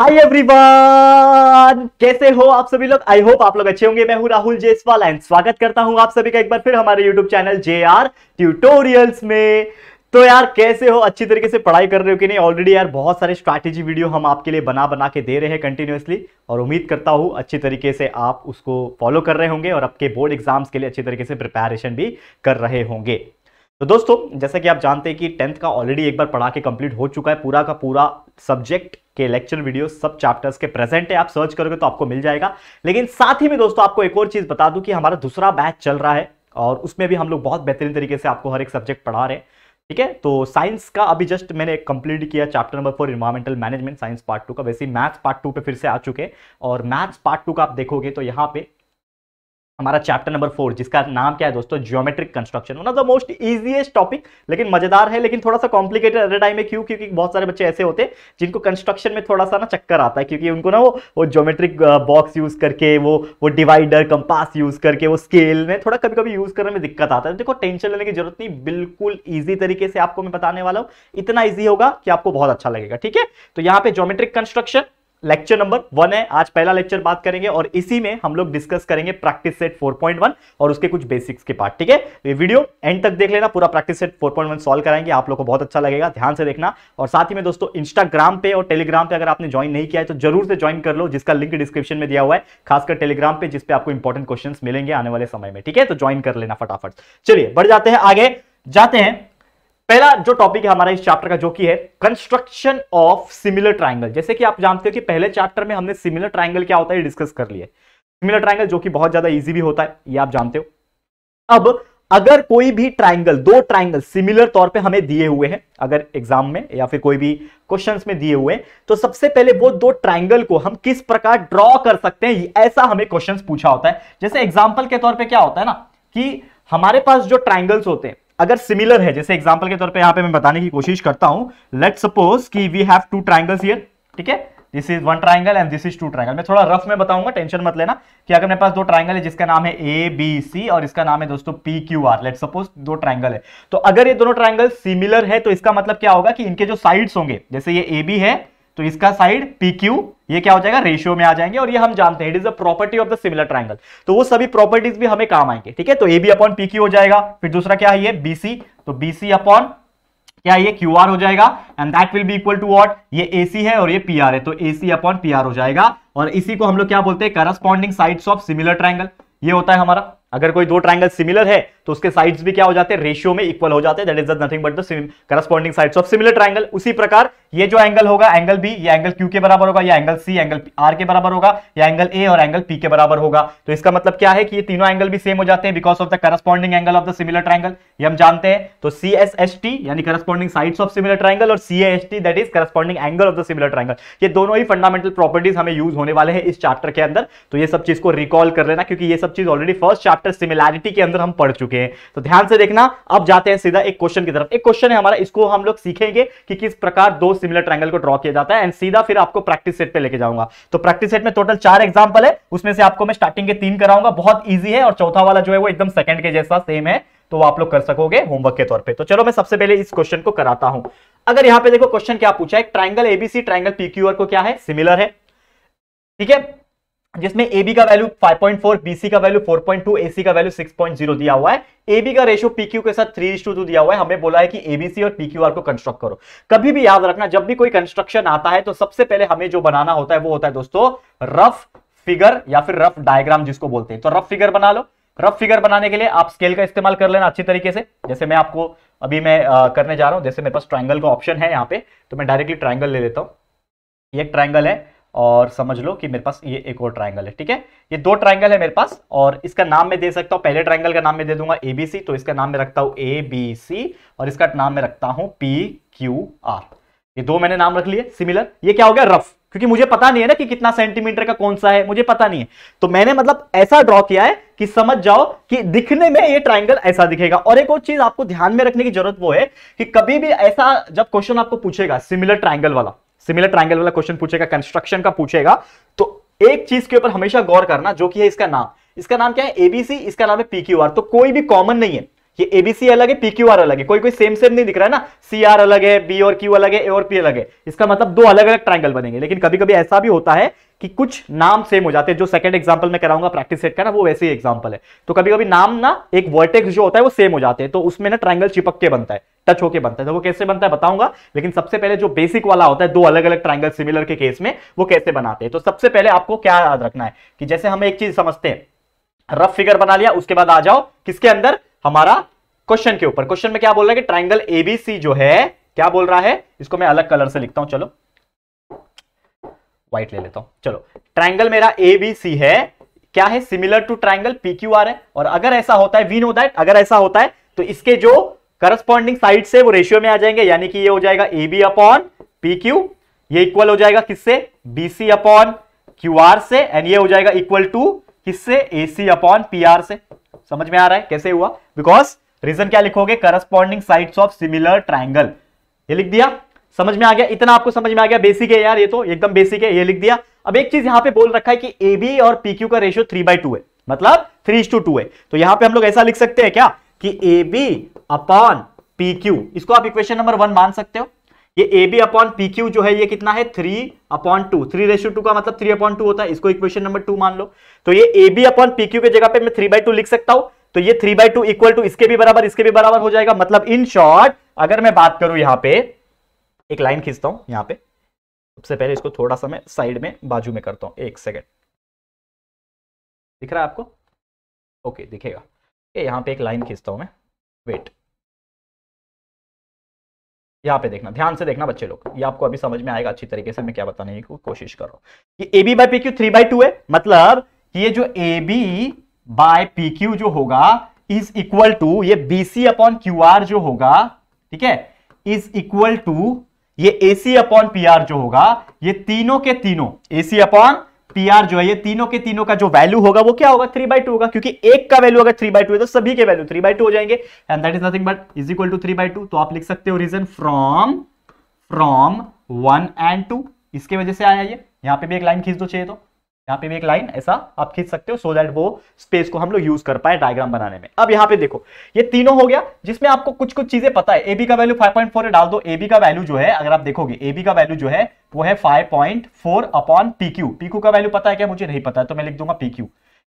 hi everyone कैसे हो आप सभी लोग आई होप आप लोग अच्छे होंगे मैं हूं राहुल जेसवाल एंड स्वागत करता हूं आप सभी का एक बार फिर हमारे YouTube channel J R tutorials में तो यार कैसे हो अच्छी तरीके से पढ़ाई कर रहे हो कि नहीं ऑलरेडी यार बहुत सारे स्ट्रैटेजी वीडियो हम आपके लिए बना बना के दे रहे हैं कंटिन्यूसली और उम्मीद करता हूँ अच्छी तरीके से आप उसको फॉलो कर रहे होंगे और आपके बोर्ड एग्जाम्स के लिए अच्छी तरीके से प्रिपेरेशन भी कर रहे होंगे तो दोस्तों जैसा कि आप जानते हैं कि टेंथ का ऑलरेडी एक बार पढ़ा के कंप्लीट हो चुका है पूरा का पूरा सब्जेक्ट के लेक्चर वीडियो सब चैप्टर्स के प्रेजेंट है आप सर्च करोगे तो आपको मिल जाएगा लेकिन साथ ही में दोस्तों आपको एक और चीज़ बता दूं कि हमारा दूसरा बैच चल रहा है और उसमें भी हम लोग बहुत बेहतरीन तरीके से आपको हर एक सब्जेक्ट पढ़ा रहे हैं ठीक है तो साइंस का अभी जस्ट मैंने कंप्लीट किया chapter number four environmental management science part two का वैसे मैथ्स पार्ट टू पे फिर से आ चुके और मैथ्स पार्ट टू का आप देखोगे तो यहाँ पे हमारा चैप्टर नंबर फोर जिसका नाम क्या है दोस्तों geometric construction one of the most easiest topic लेकिन मजेदार है लेकिन थोड़ा सा कॉम्प्लिकेटेड एट टाइम में क्यों क्योंकि बहुत सारे बच्चे ऐसे होते हैं जिनको कंस्ट्रक्शन में थोड़ा सा ना चक्कर आता है क्योंकि उनको ना वो वो ज्योमेट्रिक बॉक्स यूज करके वो वो डिवाइडर कंपास यूज करके वो स्केल में थोड़ा कभी कभी यूज करने में दिक्कत आता है देखो टेंशन लेने की जरूरत नहीं बिल्कुल ईजी तरीके से आपको मैं बताने वाला हूँ इतना ईजी होगा कि आपको बहुत अच्छा लगेगा ठीक है तो यहाँ पे geometric construction lecture number one है आज पहला लेक्चर बात करेंगे और इसी में हम लोग डिस्कस करेंगे प्रैक्टिस सेट 4.1 और उसके कुछ बेसिक्स के पार्ट ठीक है ये वीडियो एंड तक देख लेना पूरा प्रैक्टिस सेट 4.1 सॉल्व कराएंगे आप लोग को बहुत अच्छा लगेगा ध्यान से देखना और साथ ही में दोस्तों इंस्टाग्राम पे और टेलीग्राम पे अगर आपने ज्वाइन नहीं किया है तो जरूर से ज्वाइन कर लो जिसका लिंक डिस्क्रिप्शन में दिया हुआ है खासकर टेलीग्राम पे जिसपे आपको इंपॉर्टेंट क्वेश्चन मिलेंगे आने वाले समय में ठीक है तो ज्वाइन कर लेना फटाफट चलिए बढ़ जाते हैं आगे जाते हैं पहला जो टॉपिक है हमारा इस चैप्टर का जो कि है कंस्ट्रक्शन ऑफ सिमिलर ट्राइंगल जैसे कि आप जानते हो कि पहले चैप्टर में हमने सिमिलर ट्राइंगल क्या होता है डिस्कस कर लिया सिमिलर ट्राइंगल जो कि बहुत ज्यादा इजी भी होता है ये आप जानते हो अब अगर कोई भी ट्राइंगल दो ट्राइंगल सिमिलर तौर पे हमें दिए हुए हैं अगर एग्जाम में या फिर कोई भी क्वेश्चंस में दिए हुए तो सबसे पहले वो दो ट्राइंगल को हम किस प्रकार ड्रॉ कर सकते हैं ऐसा हमें क्वेश्चंस पूछा होता है जैसे एग्जाम्पल के तौर पे क्या होता है ना कि हमारे पास जो ट्राइंगल्स होते हैं अगर सिमिलर है जैसे एग्जाम्पल के तौर पर यहां पर मैं बताने की कोशिश करता हूं लेट सपोज की वी हैव टू ट्राइंगल्स ये ठीक है this is one triangle and this is two triangle मैं थोड़ा रफ में बताऊंगा टेंशन मत लेना कि अगर मेरे पास दो ट्राइंगल है जिसका नाम है ए बी सी और इसका नाम है दोस्तों P Q R let suppose दो ट्राइंगल है तो अगर ये दोनों ट्राइंगल सिमिलर है तो इसका मतलब क्या होगा कि इनके जो साइड्स होंगे जैसे ये ए बी है तो इसका साइड पी क्यू ये क्या हो जाएगा रेशियो में आ जाएंगे और ये हम जानते हैं it is a property of the similar triangle तो वो सभी प्रॉपर्टीज भी हमें काम आएंगे ठीक है तो A B upon P Q हो जाएगा फिर दूसरा क्या है ये बी सी तो बी सी अपॉन क्या ये क्यू आर हो जाएगा and that will be equal to what ये ए सी है और ये पी आर है तो A C upon P R हो जाएगा और इसी को हम लोग क्या बोलते हैं corresponding sides of similar triangle ये होता है हमारा अगर कोई दो ट्राइंगल सिमिलर है तो उसके साइड्स भी क्या हो जाते हैं रेशियो में इक्वल हो जाते हैं that is nothing but the corresponding sides of similar triangle उसी प्रकार ये जो एंगल होगा एंगल बी ये एंगल क्यू के बराबर होगा या एंगल सी एंगल आर के बराबर होगा या एंगल ए और एंगल पी के बराबर होगा तो इसका मतलब क्या है कि ये तीनों एंगल भी सेम हो जाते हैं because of the corresponding angle of the similar triangle ये हम जानते हैं तो सी एस एस टी यानी corresponding sides of similar triangle और C S T that is corresponding angle of the similar triangle ये दोनों ही फंडामेंटल प्रॉपर्टीज हमें यूज होने वाले हैं इस चैप्टर के अंदर तो ये सब चीज को रिकॉल कर लेना क्योंकि ये सब चीज ऑलरेडी फर्स्ट चैप्टर सिमिलैरिटी के अंदर हम पढ़ चुके चुके हैं तो ध्यान से देखना अब जाते हैं सीधा एक क्वेश्चन की तरफ एक क्वेश्चन है हमारा इसको हम लोग सीखेंगे कि किस प्रकार दो सिमिलर ट्रायंगल को ड्रॉ किया जाता है एंड सीधा फिर आपको प्रैक्टिस सेट पर लेके जाऊंगा तो प्रैक्टिस सेट में टोटल चार एग्जाम्पल है उसमें से आपको मैं स्टार्टिंग के तीन कराऊंगा बहुत ईजी है और चौथा वाला जो है वो एकदम सेकंड के जैसा सेम है तो आप लोग कर सकोगे होमवर्क के तौर पे तो चलो मैं सबसे पहले इस क्वेश्चन को कराता हूं अगर यहां पे देखो क्वेश्चन क्या पूछा है ट्राइंगल एबीसी ट्राइंगल पीक्यूआर को क्या है सिमिलर है ठीक है जिसमें बी का वैल्यू 5.4, सी का वैल्यू 4.2, सी का वैल्यू 6.0 दिया हुआ है बी का रेशियो पी क्यू के साथ 3 टू दिया हुआ है हमें बोला है कि ए सी और आर को कंस्ट्रक्ट करो कभी भी याद रखना जब भी कोई कंस्ट्रक्शन आता है तो सबसे पहले हमें जो बनाना होता है वो होता है दोस्तों रफ फिगर या फिर रफ डायग्राम जिसको बोलते हैं तो रफ फिगर बना लो रफ फिगर बनाने के लिए आप स्केल का इस्तेमाल कर लेना अच्छी तरीके से जैसे मैं आपको अभी मैं आ, करने जा रहा हूं जैसे मेरे पास ट्राइंगल का ऑप्शन है यहाँ पे तो मैं डायरेक्टली ट्राइंगल ले लेता हूँ ये एक ट्राइंगल है और समझ लो कि मेरे पास ये एक और ट्राइंगल है ठीक है ये दो ट्राइंगल है मेरे पास और इसका नाम मैं दे सकता हूँ पहले ट्राइंगल का नाम मैं दे दूंगा एबीसी तो इसका नाम मैं रखता हूँ ए बी सी और इसका नाम मैं रखता हूँ पी क्यू आर ये दो मैंने नाम रख लिए सिमिलर ये क्या हो गया रफ क्योंकि मुझे पता नहीं है ना कि कितना सेंटीमीटर का कौन सा है मुझे पता नहीं है तो मैंने मतलब ऐसा ड्रॉ किया है कि समझ जाओ कि दिखने में ये ट्राइंगल ऐसा दिखेगा और एक और चीज आपको ध्यान में रखने की जरूरत वो है कि कभी भी ऐसा जब क्वेश्चन आपको पूछेगा सिमिलर ट्राइंगल वाला सिमिलर ट्राइंगल वाला क्वेश्चन पूछेगा कंस्ट्रक्शन का पूछेगा तो एक चीज के ऊपर हमेशा गौर करना जो कि है इसका नाम इसका नाम क्या है एबीसी इसका नाम है पीक्यूआर तो कोई भी कॉमन नहीं है ये एबीसी अलग है पीक्यूआर अलग है कोई कोई सेम सेम नहीं दिख रहा है ना सी आर अलग है बी और क्यू अलग है ए और पी अलग है इसका मतलब दो अलग अलग ट्राइंगल बनेंगे लेकिन कभी कभी ऐसा भी होता है कि कुछ नाम सेम हो जाते हैं जो सेकंड एग्जाम्पल में कराऊंगा प्रैक्टिस सेट का ना वो वैसे ही एग्जाम्पल है तो कभी कभी नाम ना एक वर्टेक्स जो होता है वो सेम हो जाते हैं तो उसमें ना ट्राइंगल चिपक के बनता है टच होके बनता है तो वो कैसे बनता है बताऊंगा लेकिन सबसे पहले जो बेसिक वाला होता है दो अलग अलग ट्राइंगल सिमिलर के केस में वो कैसे बनाते हैं तो सबसे पहले आपको क्या याद रखना है कि जैसे हम एक चीज समझते हैं रफ फिगर बना लिया उसके बाद आ जाओ किसके अंदर हमारा क्वेश्चन के ऊपर क्वेश्चन में क्या बोल रहा है कि ट्राइंगल एबीसी जो है क्या बोल रहा है इसको मैं अलग कलर से लिखता हूं चलो व्हाइट ले लेता हूं चलो ट्राइंगल मेरा एबीसी है क्या है similar to triangle P Q R है और अगर ऐसा होता है वी नो दैट अगर ऐसा होता है तो इसके जो करस्पॉन्डिंग साइड से वो रेशियो में आ जाएंगे यानी कि ये हो जाएगा A B upon P Q ये इक्वल हो जाएगा किससे B C upon Q R से एंड ये हो जाएगा इक्वल टू किससे A C upon P R से समझ में आ रहा है कैसे हुआ बिकॉज रीजन क्या लिखोगे corresponding side of similar triangle ये लिख दिया समझ में आ गया इतना आपको समझ में आ गया बेसिक है यार ये तो एकदम बेसिक है ये लिख दिया अब एक चीज यहां पे बोल रखा है कि ए बी और पी क्यू का रेशियो थ्री बाई टू है मतलब थ्री टू टू है तो यहां पे हम लोग ऐसा लिख सकते हैं क्या कि A B upon P Q इसको आप इक्वेशन नंबर वन मान सकते हो ये A B upon P Q जो है ये कितना है three upon two three ratio two का मतलब थ्री अपॉन टू होता है इसको इक्वेशन नंबर टू मान लो तो ये A B upon P Q के जगह पे मैं थ्री बाई टू लिख सकता हूं तो ये three by two equal to इसके भी बराबर इसके भी बराबर हो जाएगा मतलब इन शॉर्ट अगर मैं बात करूं यहां पे एक लाइन खींचता हूं यहां पे सबसे पहले इसको थोड़ा सा मैं साइड में बाजू में करता हूं एक सेकेंड दिख रहा है आपको ओके दिखेगा यहां पे एक लाइन खींचता हूं मैं वेट यहाँ पे देखना ध्यान से देखना बच्चे लोग ये आपको अभी समझ में आएगा अच्छी तरीके से मैं क्या बताने की को, कोशिश कर रहा हूँ कि A B by P Q three by two है मतलब कि ये जो A B by P Q जो होगा इज इक्वल टू ये B C upon Q R जो होगा ठीक है इज इक्वल टू ये A C upon P R जो होगा ये तीनों के तीनों ए सी अपॉन पीआर जो है ये तीनों के तीनों का जो वैल्यू होगा वो क्या होगा थ्री बाई टू होगा क्योंकि एक का वैल्यू अगर थ्री बाई टू है तो सभी के वैल्यू थ्री बाई टू हो जाएंगे and that is nothing but is equal to three by two तो आप लिख सकते हो reason from from one and two इसके वजह से आया ये यहाँ पे भी एक लाइन खींच दो चाहिए तो यहाँ पे भी एक लाइन ऐसा आप खींच सकते हो सो दैट वो स्पेस को हम लोग यूज कर पाए डायग्राम बनाने में अब यहाँ पे देखो ये तीनों हो गया जिसमें आपको कुछ कुछ चीजें पता है एबी का वैल्यू 5.4 डाल दो ए बी का वैल्यू जो है अगर आप देखोगे ए बी का वैल्यू जो है वो है 5.4 point four upon P Q P Q का वैल्यू पता है क्या मुझे नहीं पता है तो मैं लिख दूंगा P Q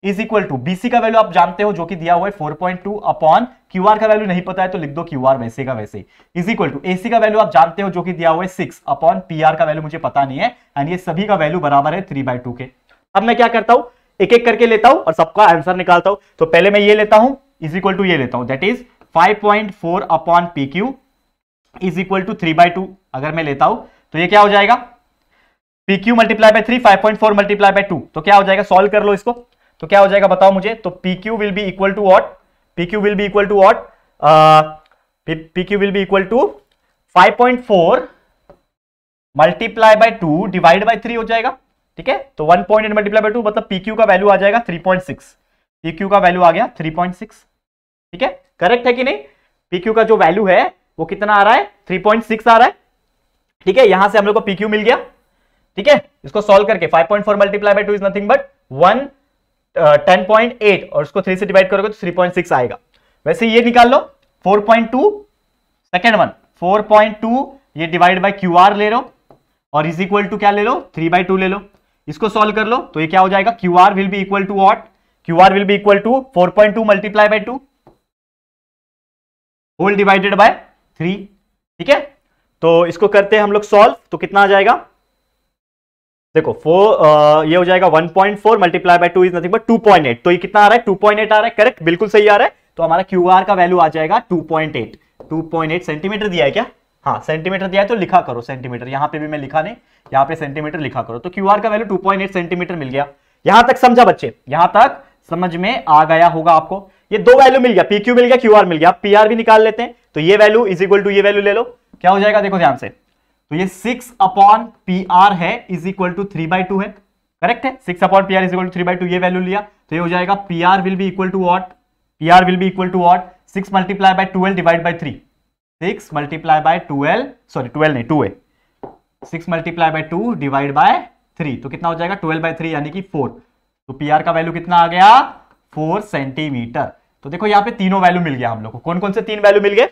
is equal to BC का वैल्यू आप जानते हो जो कि दिया हुआ है four point two upon Q R का वैल्यू नहीं पता है तो लिख दो क्यू आर वैसे का वैसे इज इक्वल टू एसी का वैल्यू आप जानते हो जो कि दिया हुआ है सिक्स अपॉन पी आर का वैल्यू मुझे पता नहीं है एंड ये सभी का वैल्यू बराबर है थ्री बाय टू के अब मैं क्या करता हूं एक एक करके लेता हूं और सबका आंसर निकालता हूं तो पहले मैं ये लेता हूं इज इक्वल टू ये लेता हूं that is 5.4 upon P Q is equal to three by two अगर मैं लेता हूं तो ये क्या हो जाएगा P Q multiply by three five point four multiply by two तो क्या हो जाएगा सॉल्व कर लो इसको तो क्या हो जाएगा बताओ मुझे तो P Q will be equal to what P Q will be equal to what P Q will be equal to five point four multiply by two divide by three हो जाएगा ठीक है तो one point eight multiply by two मतलब P का value आ जाएगा three point six P का वैल्यू आ गया थ्री पॉइंट सिक्स ठीक है करेक्ट है कि नहीं पी का जो वैल्यू है वो कितना आ रहा है थ्री पॉइंट सिक्स आ रहा है ठीक है यहां से हम लोग को पी मिल गया ठीक है इसको सोल्व करके five point four multiply by two is nothing but one ten point eight और उसको थ्री से डिवाइड करोगे तो थ्री पॉइंट सिक्स आएगा वैसे ये निकाल लो four point two second one four point two ये डिवाइड बाई क्यू आर ले लो और इज इक्वल टू क्या ले लो थ्री बाई टू ले लो इसको सॉल्व कर लो तो ये क्या हो जाएगा Q R will be equal to what Q R will be equal to four point two multiply by two whole divided by three ठीक है तो इसको करते हैं हम लोग सॉल्व तो कितना आ जाएगा देखो फोर ये हो जाएगा one point four multiply by two is nothing but two point eight तो ये कितना आ रहा है टू पॉइंट एट आ रहा है करेक्ट बिल्कुल सही आ रहा है तो हमारा क्यू का वैल्यू आ जाएगा 2.8 2.8 सेंटीमीटर दिया है क्या हाँ सेंटीमीटर दिया है तो लिखा करो सेंटीमीटर यहाँ पे भी मैं लिखा नहीं यहाँ पे सेंटीमीटर लिखा करो तो क्यू का वैल्यू 2.8 सेंटीमीटर मिल गया यहां तक समझा बच्चे यहां तक समझ में आ गया होगा आपको ये दो वैल्यू मिल गया क्यू मिल गया क्यू मिल गया पी भी निकाल लेते हैं तो ये वैल्यू इज इक्वल टू ये वैल्यू ले लो क्या हो जाएगा देखो ध्यान से तो ये सिक्स अपॉन पी आर है is equal to three by two है करेक्ट है six upon P R is equal to three by two ये वैल्यू लिया तो ये हो जाएगा P R will be equal to what P R will be equal to what six multiply by twelve divide by three six multiply by twelve sorry twelve नहीं two a six multiply by two divide by three तो कितना हो जाएगा twelve by three यानी कि four तो P का value कितना आ गया फोर सेंटीमीटर तो देखो यहाँ पे तीनों वैल्यू मिल गया हम लोग को कौन कौन से तीन वैल्यू मिल गए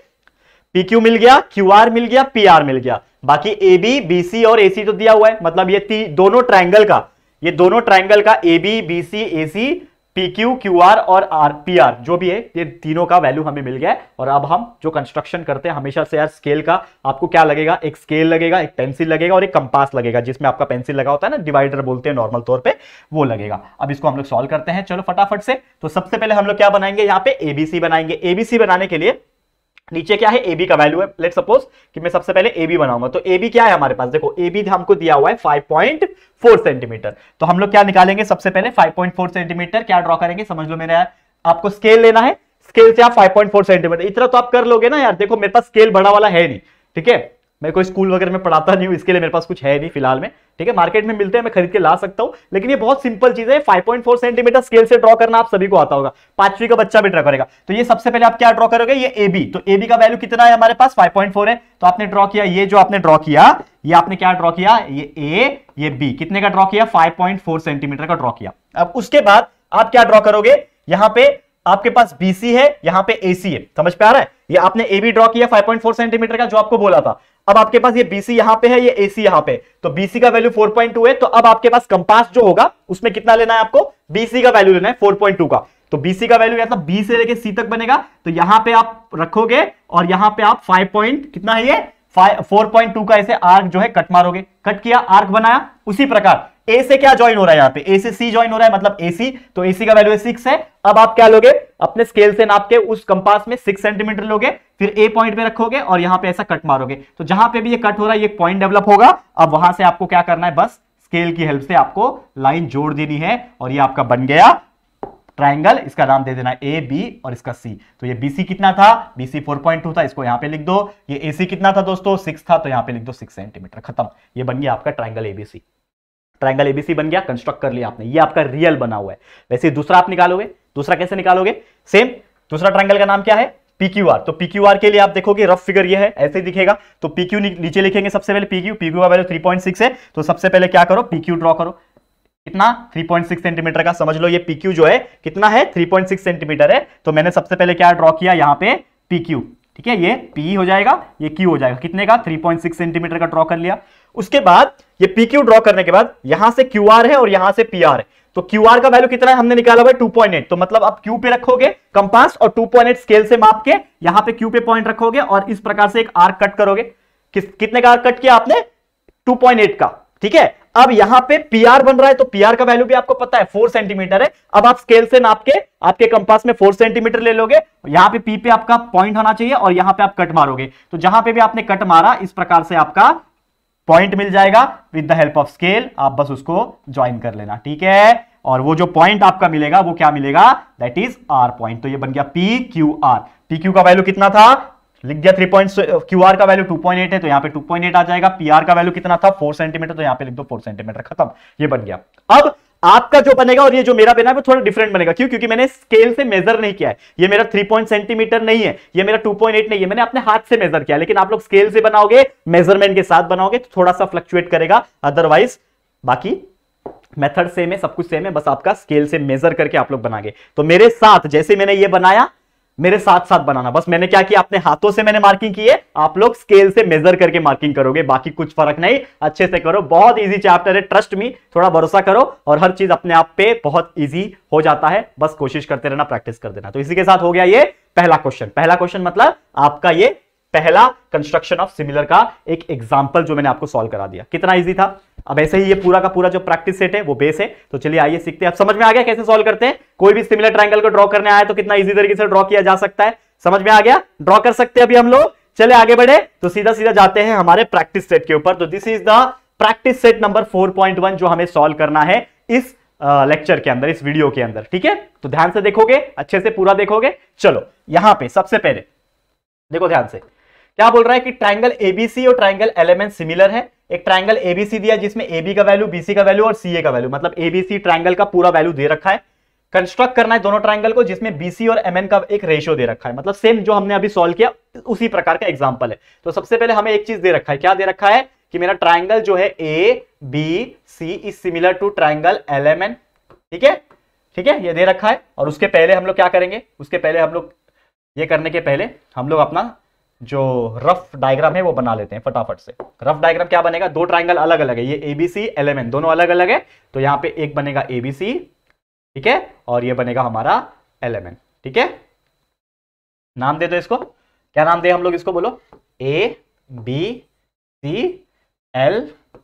पी क्यू मिल गया क्यू आर मिल गया पी आर मिल गया बाकी ए बी बी सी और ए सी तो दिया हुआ है मतलब ये दोनों ट्राइंगल का ये दोनों ट्राइंगल का A B B C A C PQ, Q Q R और आर पी आर जो भी है ये तीनों का वैल्यू हमें मिल गया है और अब हम जो कंस्ट्रक्शन करते हैं हमेशा से यार स्केल का आपको क्या लगेगा एक स्केल लगेगा एक पेंसिल लगेगा और एक कंपास लगेगा जिसमें आपका पेंसिल लगा होता है ना डिवाइडर बोलते हैं नॉर्मल तौर पर वो लगेगा अब इसको हम लोग सॉल्व करते हैं चलो फटाफट से तो सबसे पहले हम लोग क्या बनाएंगे यहाँ पे एबीसी बनाएंगे एबीसी बनाने के लिए नीचे क्या है एबी का वैल्यू है लेट सपोज कि मैं सबसे पहले एबी बनाऊंगा तो एबी क्या है हमारे पास देखो एबी हमको दिया हुआ है 5.4 सेंटीमीटर तो हम लोग क्या निकालेंगे सबसे पहले 5.4 सेंटीमीटर क्या ड्रॉ करेंगे समझ लो मेरे यार आपको स्केल लेना है स्केल से आप 5.4 सेंटीमीटर इतना तो आप कर लोगे ना यार देखो मेरे पास स्केल बड़ा वाला है नहीं ठीक है मैं कोई स्कूल वगैरह में पढ़ाता नहीं हूँ इसके लिए मेरे पास कुछ है नहीं फिलहाल में ठीक है मार्केट में मिलते हैं मैं खरीद के ला सकता हूँ लेकिन ये बहुत सिंपल चीज है 5.4 सेंटीमीटर स्केल से ड्रॉ करना आप सभी को आता होगा पांचवी का बच्चा भी ड्रॉ करेगा तो ये सबसे पहले आप क्या ड्रॉ करोगे ये ए बी तो ए बी का वैल्यू कितना है हमारे पास फाइव है तो आपने ड्रॉ किया ये जो आपने ड्रॉ किया ये आपने क्या ड्रॉ किया ये ए ये बी कितने का ड्रॉ किया फाइव सेंटीमीटर का ड्रॉ किया अब उसके बाद आप क्या ड्रॉ करोगे यहाँ पे आपके पास बीसी है यहाँ पे एसी है समझ पे आ रहा है ये आपने ए बी ड्रॉ किया 5.4 सेंटीमीटर का जो आपको बोला था अब आपके पास ये बीसी यहां पे है ये एसी यहां पे तो बीसी का वैल्यू 4.2 है तो अब आपके पास कंपास जो होगा उसमें कितना लेना है आपको बीसी का वैल्यू लेना है 4.2 का तो बीसी का वैल्यू था बी से लेके सी तक बनेगा तो यहां पे आप रखोगे और यहां पे आप 5 पॉइंट कितना है ये 4.2 का ऐसे आर्क जो है कट मारोगे कट किया आर्क बनाया उसी प्रकार ए से क्या ज्वाइन हो रहा है यहां पे ए से सी ज्वाइन हो रहा है मतलब ए सी तो ए सी का वैल्यू सिक्स है अब आप क्या लोगे अपने स्केल से नाप के उस कंपास में सिक्स सेंटीमीटर लोगे फिर ए पॉइंट पे रखोगे और यहां पे ऐसा कट मारोगे तो जहां पे भी ये कट हो रहा है ये पॉइंट डेवलप होगा अब वहां से आपको क्या करना है बस स्केल की हेल्प से आपको लाइन जोड़ देनी है और ये आपका बन गया ट्राइंगल इसका नाम दे देना ए बी और इसका सी तो ये बीसी कितना था बीसी फोर पॉइंट टू था इसको यहां पे लिख दो ये एसी कितना था दोस्तों सिक्स था तो यहां पे लिख दो सिक्स सेंटीमीटर खत्म ये बन गया आपका ट्राइंगल एबीसी ट्राइंगल एबीसी बन गया कंस्ट्रक्ट कर लिया आपने ये आपका रियल बना हुआ है वैसे दूसरा आप निकालोगे दूसरा कैसे निकालोगे सेम दूसरा ट्राइंगल का नाम क्या है PQR तो PQR के लिए आप देखोगे रफ फिगर ये है ऐसे दिखेगा तो PQ नीचे लिखेंगे सबसे पहले PQ PQ का वैल्यू 3.6 है तो सबसे पहले क्या करो PQ ड्रॉ करो कितना 3.6 सेंटीमीटर का समझ लो ये PQ जो है कितना है 3.6 सेंटीमीटर है तो मैंने सबसे पहले क्या ड्रॉ किया यहाँ पे PQ ठीक है ये P हो जाएगा ये Q हो जाएगा कितने का थ्री सेंटीमीटर का ड्रॉ कर लिया उसके बाद ये PQ ड्रॉ करने के बाद यहां से QR है और यहां से PR है तो QR का वैल्यू कितना है हमने निकाला हुआ है 2.8 तो मतलब आप Q पे रखोगे कंपास और 2.8 स्केल से माप के यहां पे Q पे पॉइंट रखोगे और इस प्रकार से एक आर्क कट करोगे किस कितने का आर्क कट किया आपने 2.8 का ठीक है अब यहां पे पीआर बन रहा है तो पीआर का वैल्यू भी आपको पता है फोर सेंटीमीटर है अब आप स्केल से नाप के आपके कंपास में फोर सेंटीमीटर ले लोगे यहां पे पी पे आपका पॉइंट होना चाहिए और यहां पे आप कट मारोगे तो जहां पे भी आपने कट मारा इस प्रकार से आपका पॉइंट मिल जाएगा with the help of scale आप बस उसको ज्वाइन कर लेना ठीक है और वो जो पॉइंट आपका मिलेगा वो क्या मिलेगा दैट इज आर पॉइंट तो ये बन गया P Q R P Q का वैल्यू कितना था लिख दिया थ्री पॉइंट क्यू आर का वैल्यू टू पॉइंट एट है तो यहाँ पे टू पॉइंट एट आ जाएगा पी आर का वैल्यू कितना था फोर सेंटीमीटर तो यहाँ पे लिख दो फोर सेंटीमीटर खत्म ये बन गया अब आपका जो बनेगा और ये जो मेरा बना है वो थोड़ा डिफरेंट बनेगा क्यों क्योंकि मैंने स्केल से मेजर नहीं किया है ये मेरा थ्री पॉइंट सेंटीमीटर नहीं है ये मेरा टू पॉइंट एट नहीं है मैंने अपने हाथ से मेजर किया लेकिन आप लोग स्केल से बनाओगे मेजरमेंट के साथ बनाओगे तो थोड़ा सा फ्लक्चुएट करेगा अदरवाइज बाकी मेथड सेम है सब कुछ सेम है बस आपका स्केल से मेजर करके आप लोग बनाएंगे तो मेरे साथ जैसे मैंने ये बनाया मेरे साथ साथ बनाना बस मैंने क्या किया अपने हाथों से मैंने मार्किंग की है आप लोग स्केल से मेजर करके मार्किंग करोगे बाकी कुछ फर्क नहीं अच्छे से करो बहुत इजी चैप्टर है ट्रस्ट मी थोड़ा भरोसा करो और हर चीज अपने आप पे बहुत इजी हो जाता है बस कोशिश करते रहना प्रैक्टिस कर देना तो इसी के साथ हो गया ये पहला क्वेश्चन पहला क्वेश्चन मतलब आपका ये पहला कंस्ट्रक्शन ऑफ सिमिलर का एक एग्जाम्पल जो मैंने आपको सॉल्व करा दिया कितना ईजी था अब ऐसे ही ये पूरा का पूरा जो प्रैक्टिस सेट है वो बेस है तो चलिए आइए सीखते हैं अब समझ में आ गया कैसे सॉल्व करते हैं कोई भी सिमिलर ट्राइंगल को ड्रॉ करने आया तो कितना इजी तरीके से ड्रॉ किया जा सकता है समझ में आ गया ड्रॉ कर सकते हैं अभी हम लोग चले आगे बढ़े तो सीधा सीधा जाते हैं हमारे प्रैक्टिस सेट के ऊपर तो this is the practice set number 4.1 जो हमें सॉल्व करना है इस लेक्चर के अंदर इस वीडियो के अंदर ठीक है तो ध्यान से देखोगे अच्छे से पूरा देखोगे चलो यहां पे सबसे पहले देखो ध्यान से क्या बोल रहा है कि ट्राइंगल एबीसी और ट्राइंगल एलिमेंट सिमिलर है एक ट्राइंगल एबीसी दिया जिसमें एबी का वैल्यू बीसी का वैल्यू और सीए का वैल्यू मतलब एबीसी ट्राइंगल का पूरा वैल्यू दे रखा है कंस्ट्रक्ट करना है दोनों ट्राइंगल को जिसमें बीसी और एमएन का एक रेशियो दे रखा है मतलब सेम जो हमने अभी सोल्व किया उसी प्रकार का एग्जाम्पल है तो सबसे पहले हमें एक चीज दे रखा है क्या दे रखा है कि मेरा ट्राइंगल जो है A B C is similar to triangle L M N ठीक है ठीक है ये दे रखा है और उसके पहले हम लोग क्या करेंगे उसके पहले हम लोग ये करने के पहले हम लोग अपना जो रफ डायग्राम है वो बना लेते हैं फटाफट से रफ डायग्राम क्या बनेगा दो ट्राइंगल अलग अलग है ये एबीसी एलेवन दोनों अलग अलग है तो यहां पे एक बनेगा एबीसी ठीक है और ये बनेगा हमारा एलेवन ठीक है नाम दे दो इसको क्या नाम दे हम लोग इसको बोलो A B C L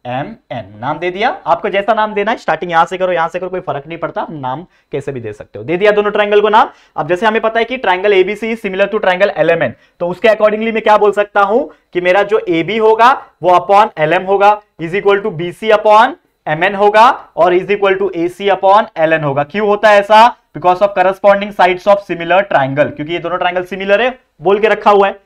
M N नाम दे दिया आपको जैसा नाम देना है स्टार्टिंग यहां से करो यहां से करो कोई फर्क नहीं पड़ता नाम कैसे भी दे सकते हो दे दिया दोनों ट्राइंगल को नाम अब जैसे हमें पता है कि triangle ABC similar to triangle LMN तो उसके अकॉर्डिंगली मैं क्या बोल सकता हूं कि मेरा जो ए होगा वो अपॉन एल होगा is equal to B upon M होगा और is equal to A C upon L होगा क्यों होता है ऐसा because of corresponding side of similar triangle क्योंकि ये दोनों ट्राइंगल सिमिलर है बोल के रखा हुआ है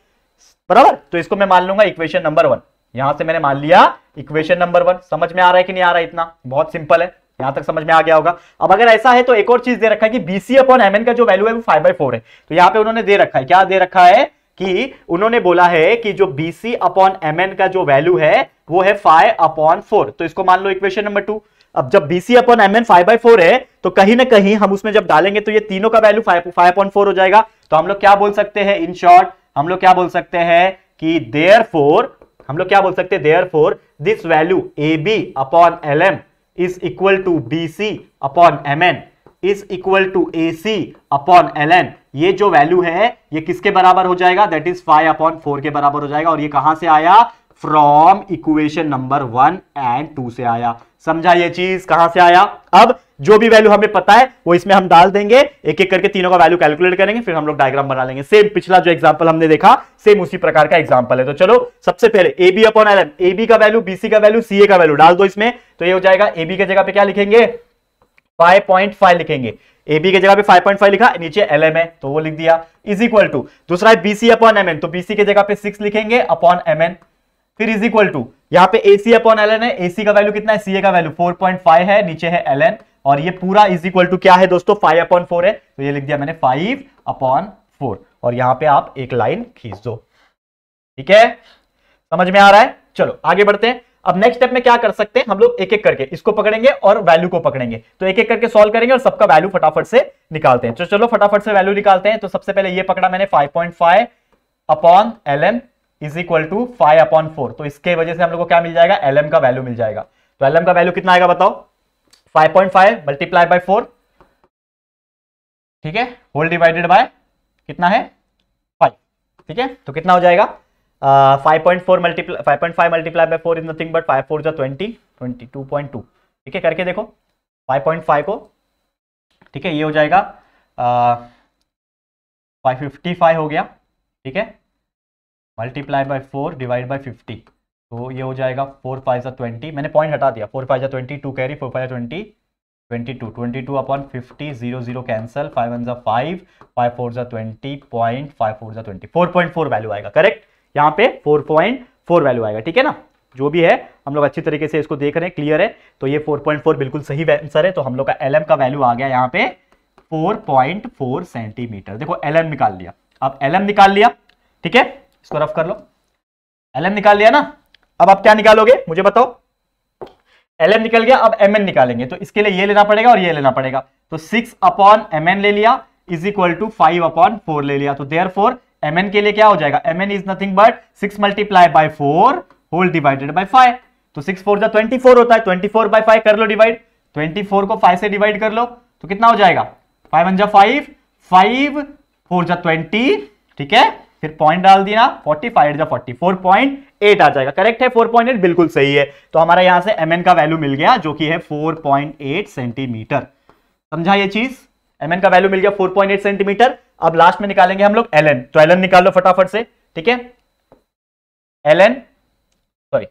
बराबर तो इसको मैं मान लूंगा इक्वेशन नंबर वन यहां से मैंने मान लिया इक्वेशन नंबर वन समझ में आ रहा है कि नहीं आ रहा है इतना बहुत सिंपल है यहां तक समझ में आ गया होगा अब अगर ऐसा है तो एक और चीज दे रखा है कि बीसी अपॉन एम का जो वैल्यू है वो फाइव बाई फोर है तो यहाँ पे उन्होंने दे रखा है क्या दे रखा है कि उन्होंने बोला है कि जो बीसी अपॉन एम का जो वैल्यू है वो है फाइव अपॉन फोर तो इसको मान लो इक्वेशन नंबर टू अब जब BC upon M N five by four है तो कहीं ना कहीं हम उसमें जब डालेंगे तो ये तीनों का value five five upon four हो जाएगा तो हम लोग क्या बोल सकते हैं इन शॉर्ट हम लोग क्या बोल सकते हैं कि देयर फोर हम लोग क्या बोल सकते हैं therefore this value A B upon L M is equal to B C upon M N is equal to A C upon L N ये जो वैल्यू है ये किसके बराबर हो जाएगा that is five upon four के बराबर हो जाएगा और ये कहां से आया from equation number one and two से आया समझा ये चीज कहां से आया अब जो भी वैल्यू हमें पता है वो इसमें हम डाल देंगे एक एक करके तीनों का वैल्यू कैलकुलेट करेंगे फिर हम लोग डायग्राम बना लेंगे सेम पिछला जो एग्जांपल हमने देखा सेम उसी प्रकार का एग्जांपल है तो चलो सबसे पहले A B upon L M A B का वैल्यू बीसी का वैल्यू ए का वैल्यू डाल दो इसमें तो ये हो जाएगा ए बी की जगह पे क्या लिखेंगे फाइव लिखेंगे ए बी की जगह पे 5.5 लिखा नीचे एल एम है तो वो लिख दिया इज इक्वल टू दूसरा है बीसी अपॉन एम एन तो बीसी की जगह पे सिक्स लिखेंगे अपॉन एम एन फिर इज इक्वल टू यहाँ पे एसी अपॉन एल है एसी का वैल्यू कितना है सीए का वैल्यू 4.5 है नीचे है एल और ये पूरा इज इक्वल टू क्या है दोस्तों फाइव अपॉन फोर है तो ये लिख दिया मैंने फाइव अपॉन फोर और यहां पे आप एक लाइन खींच दो ठीक है समझ में आ रहा है चलो आगे बढ़ते हैं अब नेक्स्ट स्टेप में क्या कर सकते हैं हम लोग एक एक करके इसको पकड़ेंगे और वैल्यू को पकड़ेंगे तो एक एक करके सॉल्व करेंगे और सबका वैल्यू फटाफट से निकालते हैं तो चलो फटाफट से वैल्यू निकालते हैं तो सबसे पहले ये पकड़ा मैंने 5.5 upon L M is equal to five upon four तो इसके वजह से हम लोग को क्या मिल जाएगा एल का वैल्यू मिल जाएगा तो एल का वैल्यू कितना आएगा बताओ 5.5 point five multiply by four ठीक है होल डिवाइडेड बाय कितना है फाइव ठीक है तो कितना हो जाएगा five point four multiply five point five multiply by four is nothing but five four जो twenty twenty two point two ठीक है करके देखो फाइव पॉइंट फाइव को ठीक है ये हो जाएगा फाइव फिफ्टी फाइव हो गया ठीक है multiply by four divide by fifty तो ये हो जाएगा फोर फाइव जो ट्वेंटी मैंने पॉइंट हटा दिया फोर फाइव जो twenty two carry four five twenty twenty two twenty two upon fifty zero zero cancel five one जो फाइव फाइव फोर जो ट्वेंटी पॉइंट फाइव फोर जो twenty four point four value आएगा correct यहाँ पे four point four value आएगा ठीक है ना जो भी है हम लोग अच्छी तरीके से इसको देख रहे हैं क्लियर है तो ये फोर पॉइंट फोर बिल्कुल सही आंसर है तो हम लोग का एल एम का वैल्यू आ गया यहाँ पे फोर पॉइंट फोर सेंटीमीटर देखो एल एम निकाल लिया अब एल एम निकाल लिया ठीक है इसको रफ कर लो एल निकाल लिया ना अब आप क्या निकालोगे मुझे बताओ एल निकल गया अब एम निकालेंगे तो इसके लिए ये लेना पड़ेगा और ये लेना पड़ेगा तो सिक्स अपॉन एम ले लिया is equal to five upon four ले लिया तो देयर फोर एम के लिए क्या हो जाएगा M N is nothing but six multiply by four whole divided by five तो सिक्स फोर जब ट्वेंटी फोर होता है ट्वेंटी फोर बाई फाइव कर लो डिवाइड ट्वेंटी फोर को फाइव से डिवाइड कर लो तो कितना हो जाएगा फाइव वन जा फाइव फाइव फोर जा ट्वेंटी ठीक है फिर पॉइंट डाल दिया forty five forty four point eight आ जाएगा करेक्ट है फोर पॉइंट एट बिल्कुल सही है तो हमारा यहां से एम का वैल्यू मिल गया जो कि है फोर पॉइंट एट सेंटीमीटर समझा ये चीज एम का वैल्यू मिल गया फोर पॉइंट एट सेंटीमीटर अब लास्ट में निकालेंगे हम लोग एल तो एल निकाल लो फटाफट से ठीक है एल सॉरी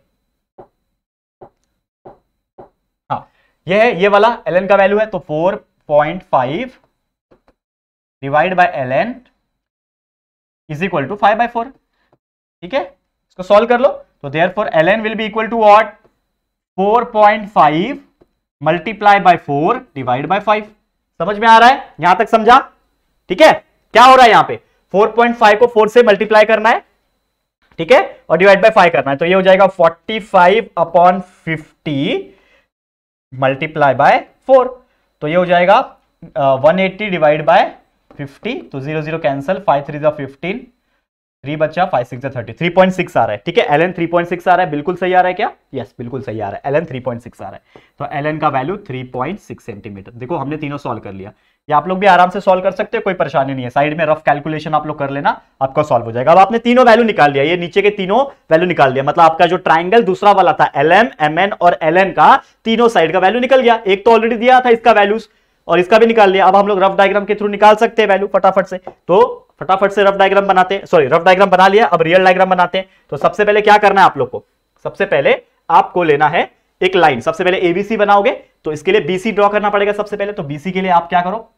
हाँ ये है ये वाला एल का वैल्यू है तो four point five divide by L is equal to five by four ठीक है इसको सॉल्व कर लो तो therefore L N will be equal to what four point five multiply by four divide by five समझ में आ रहा है यहां तक समझा ठीक है क्या हो रहा है यहां पे 4.5 को 4 से मल्टीप्लाई करना है ठीक है और डिवाइड बाय 5 करना है तो ये हो जाएगा 45 five upon fifty multiply by four तो ये हो जाएगा uh, 180 eighty divide by fifty तो zero zero cancel five three जो फिफ्टीन थ्री बच्चा फाइव सिक्स जो थर्टी थ्री पॉइंट सिक्स आ रहा है ठीक है L N three point six आ रहा है बिल्कुल सही आ रहा है क्या यस बिल्कुल सही आ रहा है L N three point six आ रहा है तो एल एन का value three point six centimetre देखो हमने तीनों सॉल्व कर लिया ये आप लोग भी आराम से सॉल्व कर सकते हो कोई परेशानी नहीं है साइड में रफ कैलकुलेशन आप लोग कर लेना आपका सॉल्व हो जाएगा अब आपने तीनों वैल्यू निकाल लिया ये नीचे के तीनों वैल्यू निकाल लिया मतलब आपका जो ट्राइंगल दूसरा वाला था एल एम एम एन और एल एन का तीनों साइड का वैल्यू निकल गया एक तो ऑलरेडी दिया था इसका वैल्यूज और इसका भी निकाल लिया अब हम लोग रफ डायग्राम के थ्रू निकाल सकते हैं वैल्यू फटाफट से तो फटाफट से रफ डायग्राम बनाते हैं सॉरी रफ डायग्राम बना लिया अब रियल डायग्राम बनाते हैं तो सबसे पहले क्या करना है आप लोग को सबसे पहले आपको लेना है एक लाइन सबसे पहले एबीसी बनाओगे तो इसके लिए बीसी ड्रॉ करना पड़ेगा सबसे पहले तो बीसी के लिए आप क्या करो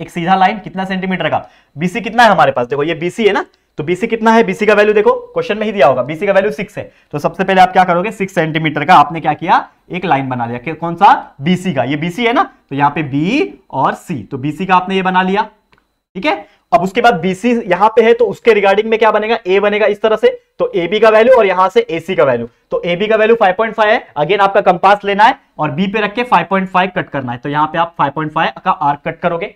एक सीधा लाइन कितना सेंटीमीटर का बीसी कितना है हमारे पास देखो ये बीसी है ना तो बीसी कितना है बीसी का वैल्यू देखो क्वेश्चन में ही दिया होगा बीसी का वैल्यू सिक्स है तो सबसे पहले आप क्या करोगे सिक्स सेंटीमीटर का आपने क्या किया एक लाइन बना लिया कौन सा बीसी का ये बीसी है ना तो यहाँ पे बी और सी तो बीसी का आपने ये बना लिया ठीक है अब उसके बाद बीसी यहाँ पे है तो उसके रिगार्डिंग में क्या बनेगा ए बनेगा इस तरह से तो ए बी का वैल्यू और यहां से ए सी का वैल्यू तो ए बी का वैल्यू फाइव है अगेन आपका कंपास लेना है और बी पे रख के फाइव कट करना है तो यहाँ पे आप फाइव का आर्क कट करोगे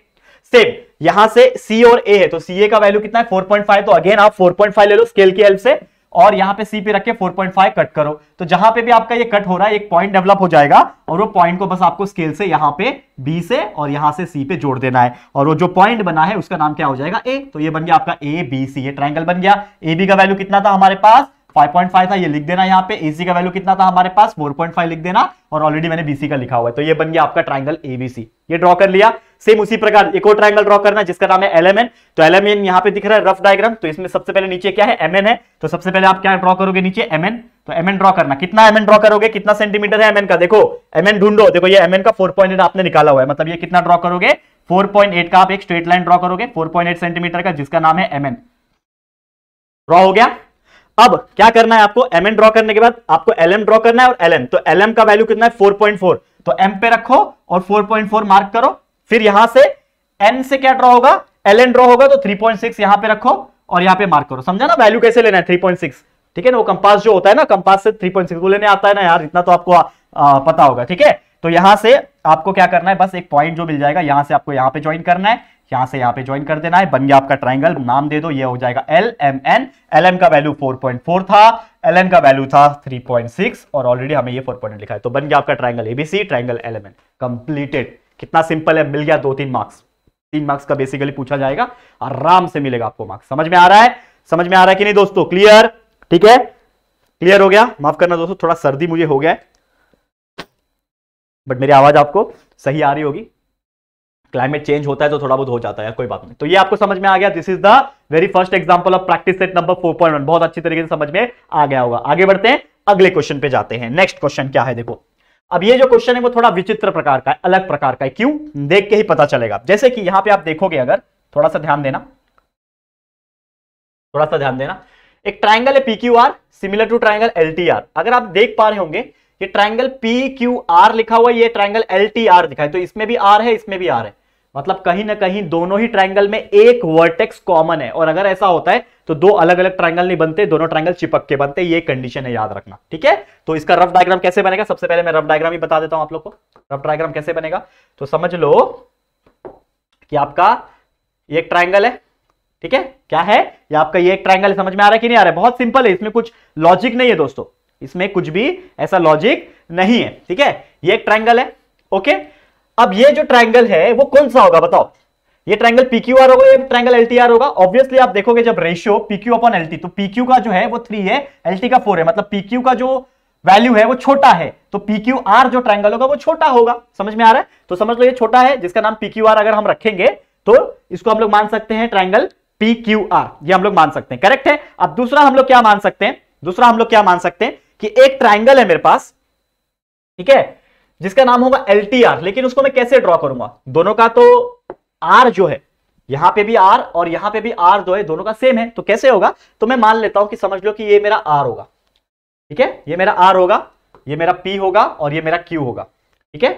सेम यहां से सी और ए है तो सी ए का वैल्यू कितना है फोर पॉइंट फाइव तो अगेन आप फोर पॉइंट फाइव ले लो स्केल की हेल्प से और यहां पे सी पे रख के फाइव कट करो तो जहां पे भी आपका ये कट हो रहा है एक पॉइंट डेवलप हो जाएगा और वो पॉइंट को बस आपको स्केल से यहां पे बी से और यहां से सी पे जोड़ देना है और वो जो पॉइंट बना है उसका नाम क्या हो जाएगा ए तो ये बन गया आपका ए बी सी ये ट्राइंगल बन गया ए बी का वैल्यू कितना था हमारे पास 5.5 था ये लिख देना यहाँ पे एसी का वैल्यू कितना था हमारे पास 4.5 लिख देना और ऑलरेडी मैंने बीसी का लिखा हुआ है तो ये बन गया आपका ट्राइंगल ABC ये ड्रॉ कर लिया सेम उसी प्रकार एक और ट्राइंगल ड्रॉ करना जिसका नाम है एलएमएन तो एलएमएन यहाँ पे दिख रहा है रफ डायग्राम तो इसमें सबसे पहले नीचे क्या है एमएन है तो सबसे पहले आप क्या ड्रॉ करोगे नीचे एमएन तो एमएन ड्रॉ करना कितना एमएन ड्रॉ करोगे कितना सेंटीमीटर है एमएन का देखो एमएन ढूंढो देखो ये एमएन का फोर पॉइंट आपने निकाला हुआ है मतलब ये कितना ड्रॉ करोगे 4.8 का आप एक स्ट्रेट लाइन ड्रॉ करोगे 4.8 सेंटीमीटर का जिसका नाम है एमएन ड्रॉ हो गया अब क्या करना है आपको एम एन ड्रॉ करने के बाद आपको एल एम ड्रॉ करना है और एल एम तो एल एम का वैल्यू कितना है 4.4 तो एम पे रखो और 4.4 मार्क करो फिर यहां से एन से क्या ड्रॉ होगा एल एन ड्रॉ होगा तो थ्री पॉइंट सिक्स यहां पर रखो और यहां पे मार्क करो समझा ना वैल्यू कैसे लेना है सिक्स ठीक है ना वो कंपास जो होता है ना कंपास से थ्री पॉइंट सिक्स लेने आता है ना यार इतना तो आपको आ, आ, पता होगा ठीक है तो यहां से आपको क्या करना है बस एक पॉइंट जो मिल जाएगा यहां से आपको यहां पे ज्वाइन करना है यहां से यहां पे ज्वाइन कर देना है बन गया आपका ट्राइंगल नाम दे दो ये हो जाएगा L M N L M का वैल्यू 4.4 था एल एन का वैल्यू था 3.6 और ऑलरेडी हमें ये 4.8 लिखा है तो बन गया आपका triangle ABC triangle L M N completed कितना सिंपल है मिल गया दो तीन मार्क्स तीन मार्क्स का बेसिकली पूछा जाएगा आराम से मिलेगा आपको मार्क्स समझ में आ रहा है समझ में आ रहा है कि नहीं दोस्तों क्लियर ठीक है क्लियर हो गया माफ करना दोस्तों थोड़ा सर्दी मुझे हो गया है बट मेरी आवाज आपको सही आ रही होगी क्लाइमेट चेंज होता है तो थोड़ा बहुत हो जाता है कोई बात नहीं तो ये आपको समझ में आ गया this is the very first example of practice set number 4.1 बहुत अच्छी तरीके से समझ में आ गया होगा आगे बढ़ते हैं अगले क्वेश्चन पे जाते हैं नेक्स्ट क्वेश्चन क्या है देखो अब ये जो क्वेश्चन है वो थोड़ा विचित्र प्रकार का है अलग प्रकार का है क्यों देख के ही पता चलेगा जैसे कि यहां पे आप देखोगे अगर थोड़ा सा ध्यान देना थोड़ा सा ध्यान देना एक ट्राइंगल है PQR similar to triangle LTR अगर आप देख पा रहे होंगे ये ट्राइंगल PQR लिखा हुआ ये ट्राइंगल LTR दिखा है तो इसमें भी R है इसमें भी R है मतलब कहीं ना कहीं दोनों ही ट्राइंगल में एक वर्टेक्स कॉमन है और अगर ऐसा होता है तो दो अलग अलग ट्राइंगल नहीं बनते दोनों ट्राइंगल चिपक के बनते ये कंडीशन है याद रखना ठीक है तो इसका रफ डायग्राम कैसे बनेगा सबसे पहले मैं रफ डायग्राम ही बता देता हूं आप लोग को रफ डायग्राम कैसे बनेगा तो समझ लो कि आपका एक ट्राइंगल है ठीक है क्या है ये आपका ये एक ट्राइंगल समझ में आ रहा है कि नहीं आ रहा है बहुत सिंपल है इसमें कुछ लॉजिक नहीं है दोस्तों इसमें कुछ भी ऐसा लॉजिक नहीं है ठीक है ये एक ट्राइंगल है ओके अब ये जो ट्राइंगल है वो कौन सा होगा बताओ ये ट्राइंगल आर होगा या ट्राइंगल आर होगा ऑब्वियसली आप देखोगे जब ratio PQ upon L T तो पीक्यू का जो है वो थ्री है एल टी का फोर है मतलब पीक्यू का जो वैल्यू है वो छोटा है तो आर जो ट्राइंगल होगा वो छोटा होगा समझ में आ रहा है तो समझ लो ये छोटा है जिसका नाम आर अगर हम रखेंगे तो इसको हम लोग मान सकते हैं ट्राइंगल पी क्यू आर ये हम लोग मान सकते हैं करेक्ट है अब दूसरा हम लोग क्या मान सकते हैं दूसरा हम लोग क्या मान सकते हैं कि एक ट्राइंगल है मेरे पास ठीक है जिसका नाम होगा एल लेकिन उसको मैं कैसे ड्रॉ करूंगा दोनों का तो आर जो है यहां पे भी आर और यहां पे भी आर जो है दोनों का सेम है तो कैसे होगा तो मैं मान लेता हूं कि समझ लो कि ये मेरा आर होगा ठीक है ये मेरा आर होगा ये मेरा पी होगा और ये मेरा क्यू होगा ठीक है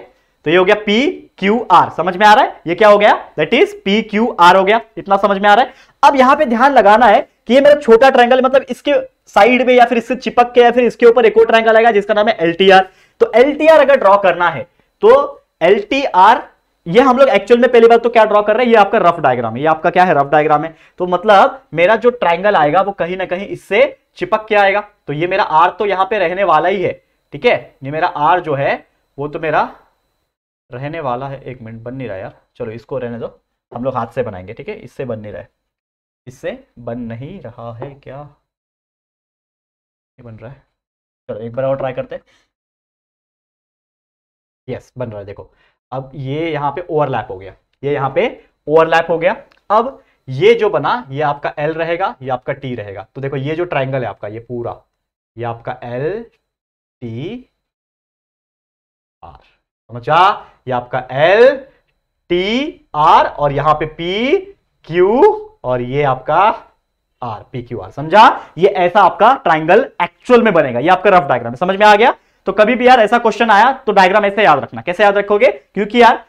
तो ये हो गया पी क्यू आर समझ में आ रहा है ये क्या हो गया that is P Q R हो गया इतना समझ में आ रहा है अब यहां पे ध्यान लगाना है कि ये मेरा छोटा ट्रायंगल मतलब इसके साइड में या फिर इससे चिपक के या फिर इसके ऊपर एक और ट्रायंगल आएगा जिसका नाम है एल टी आर तो एल अगर ड्रॉ करना है तो एल ये हम लोग एक्चुअल में पहली बार तो क्या ड्रॉ कर रहे हैं ये आपका रफ डायग्राम है ये आपका क्या है रफ डायग्राम है तो मतलब मेरा जो ट्राइंगल आएगा वो कहीं ना कहीं इससे चिपक के आएगा तो ये मेरा आर तो यहां पे रहने वाला ही है ठीक है ये मेरा आर जो है वो तो मेरा रहने वाला है एक मिनट बन नहीं रहा यार चलो इसको रहने दो हम लोग हाथ से बनाएंगे ठीक है इससे बन नहीं रहा है इससे बन नहीं रहा है क्या बन रहा है चलो एक बार और ट्राई करते हैं यस बन रहा है देखो अब ये यहाँ पे ओवरलैप हो गया ये यहाँ पे ओवरलैप हो गया अब ये जो बना ये आपका एल रहेगा ये आपका टी रहेगा तो देखो ये जो ट्राइंगल है आपका ये पूरा ये आपका एल टी आर समझा ये आपका एल टी आर और यहाँ पे पी क्यू और ये आपका आर पी क्यू आर समझा ये ऐसा आपका ट्राइंगल एक्चुअल में बनेगा ये आपका रफ डायग्राम समझ में आ गया तो कभी भी यार ऐसा क्वेश्चन आया तो डायग्राम ऐसे याद रखना कैसे याद रखोगे क्योंकि यार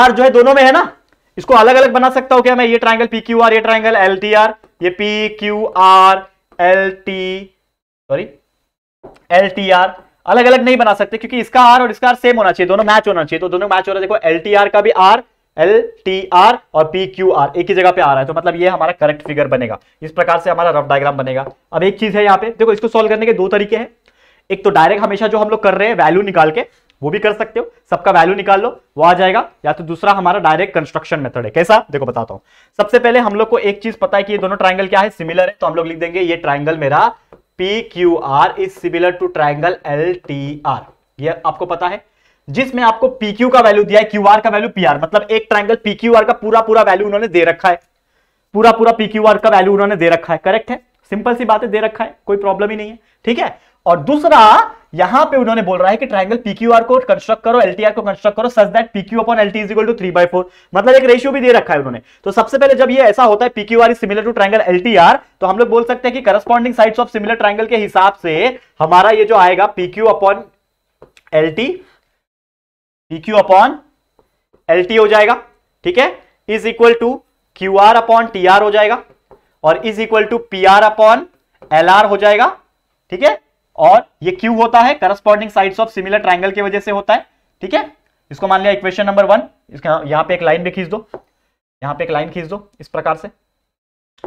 आर जो है दोनों में है ना इसको अलग अलग बना सकता हूं क्या मैं ये ट्राइंगल पी क्यू आर ये ट्राइंगल एल टी आर ये P Q R L T sorry L T R अलग अलग नहीं बना सकते क्योंकि इसका आर और इसका आर सेम होना चाहिए दोनों मैच होना चाहिए तो दोनों मैच हो रहा है देखो एल टी आर का भी आर एल टी आर और पी क्यू आर एक ही जगह पे आ रहा है तो मतलब ये हमारा करेक्ट फिगर बनेगा इस प्रकार से हमारा रफ डायग्राम बनेगा अब एक चीज है यहाँ पे देखो इसको सोल्व करने के दो तरीके हैं एक तो डायरेक्ट हमेशा जो हम लोग कर रहे हैं वैल्यू निकाल के वो भी कर सकते हो सबका वैल्यू निकाल लो वो आ जाएगा या तो दूसरा हमारा डायरेक्ट कंस्ट्रक्शन मेथड है कैसा देखो बताता हूं सबसे पहले हम लोग को एक चीज पता है कि ये दोनों ट्राइंगल क्या है सिमिलर है तो हम लोग लिख देंगे ये ट्राइंगल मेरा P Q R is similar to triangle L T R ये आपको पता है जिसमें आपको पी क्यू का वैल्यू दिया है क्यू आर का वैल्यू पी आर मतलब एक ट्राइंगल पी क्यू आर का पूरा पूरा वैल्यू उन्होंने दे रखा है पूरा पूरा पी क्यू आर का वैल्यू उन्होंने दे रखा है करेक्ट है सिंपल सी बात है दे रखा है कोई प्रॉब्लम ही नहीं है ठीक है और दूसरा यहां पे उन्होंने बोल रहा है कि ट्राइंगल पीक्यूआर को कंस्ट्रक्ट करो एलटीआर को कंस्ट्रक्ट करो such that PQ upon L T equal to three by four मतलब एक रेशियो भी दे रखा है उन्होंने तो सबसे पहले जब ये ऐसा होता है PQR is similar to triangle LTR तो हम लोग बोल सकते हैं कि corresponding side of similar triangle के हिसाब से हमारा ये जो आएगा PQ upon L T PQ upon LT हो जाएगा ठीक है is equal to Q R upon T R हो जाएगा और is equal to P R upon L R हो जाएगा ठीक है और ये क्यू होता है corresponding side of similar triangle की वजह से होता है ठीक है इसको मान लिया इक्वेशन नंबर वन इसका यहाँ पे एक लाइन भी खींच दो यहां पे एक लाइन खींच दो इस प्रकार से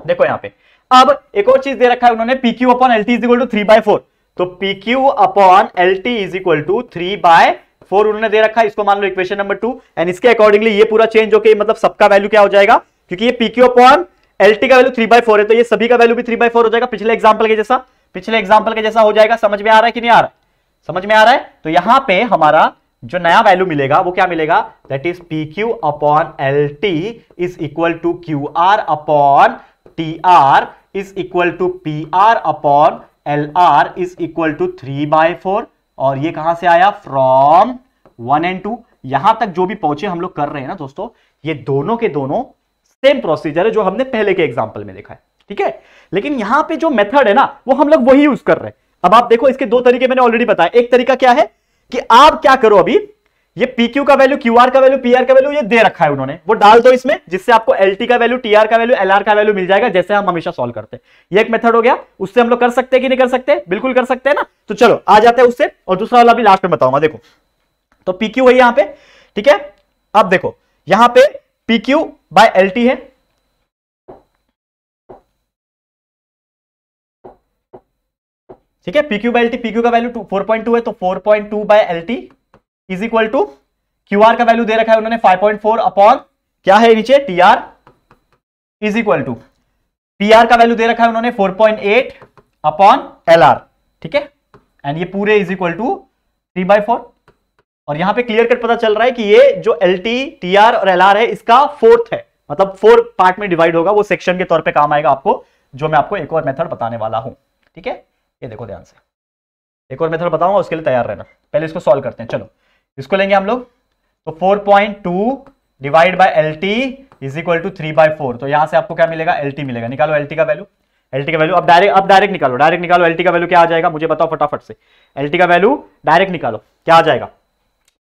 देखो यहां पे अब एक और चीज दे रखा है उन्होंने PQ upon LT is equal to three by four तो PQ upon LT is equal to three by four उन्होंने दे रखा है इसको मान लो इक्वेशन नंबर टू एंड इसके अकॉर्डिंगली ये पूरा चेंज होके मतलब सबका वैल्यू क्या हो जाएगा क्योंकि ये PQ अपॉन LT का वैल्यू थ्री बाय फोर है तो ये सभी का वैल्यू भी थ्री बाय फोर हो जाएगा पिछले एग्जाम्पल के जैसा पिछले एग्जाम्पल के जैसा हो जाएगा समझ में आ रहा है कि नहीं आ रहा समझ में आ रहा है तो यहां पे हमारा जो नया वैल्यू मिलेगा वो क्या मिलेगा that is P Q upon L T is equal to Q R upon T R is equal to P R upon L R is equal to three by four और ये कहां से आया फ्रॉम वन एंड टू यहां तक जो भी पहुंचे हम लोग कर रहे हैं ना दोस्तों ये दोनों के दोनों सेम प्रोसीजर है जो हमने पहले के एग्जाम्पल में देखा है ठीक है लेकिन यहां पे जो मेथड है ना वो हम लोग वही यूज कर रहे हैं अब आप देखो इसके दो तरीके मैंने ऑलरेडी बताया एक तरीका क्या है कि आप क्या करो अभी ये PQ का वैल्यू QR का वैल्यू PR का वैल्यू ये दे रखा है उन्होंने वो डाल दो इसमें जिससे आपको LT का वैल्यू TR का वैल्यू LR का वैल्यू मिल जाएगा जैसे हम हमेशा सॉल्व करते हैं ये एक मेथड हो गया उससे हम लोग कर सकते हैं कि नहीं कर सकते बिल्कुल कर सकते हैं ना तो चलो आ जाते हैं उससे और दूसरा वाला भी लास्ट में बताऊंगा देखो तो पी है यहां पर ठीक है अब देखो यहां पर पी क्यू बाय टी है ठीक है P Q by L T PQ का वैल्यू फोर पॉइंट टू है तो four point two by L T is equal to Q R का वैल्यू दे रखा है उन्होंने फाइव पॉइंट फोर अपॉन क्या है नीचे T R is equal to P R का वैल्यू दे रखा है उन्होंने four point eight upon L R ठीक है एंड ये पूरे is equal to three by four और यहां पे क्लियर कट पता चल रहा है कि ये जो एल टी टी आर और एल आर है इसका फोर्थ है मतलब फोर पार्ट में डिवाइड होगा वो सेक्शन के तौर पे काम आएगा आपको जो मैं आपको एक और मेथड बताने वाला हूं ठीक है ये देखो ध्यान से एक और मेथड बताऊंगा उसके लिए तैयार रहना पहले इसको सॉल्व करते हैं चलो इसको लेंगे हम लोग तो four point two divide by L T is equal to three by four तो यहां से आपको क्या मिलेगा एल टी मिलेगा निकालो एल टी का वैल्यू एल टी का वैल्यू अब डायरेक्ट अब डायरेक्ट निकालो डायरेक्ट निकालो एल टी का वैल्यू क्या आ जाएगा मुझे बताओ फटाफट से एल टी का वैल्यू डायरेक्ट निकालो क्या आ जाएगा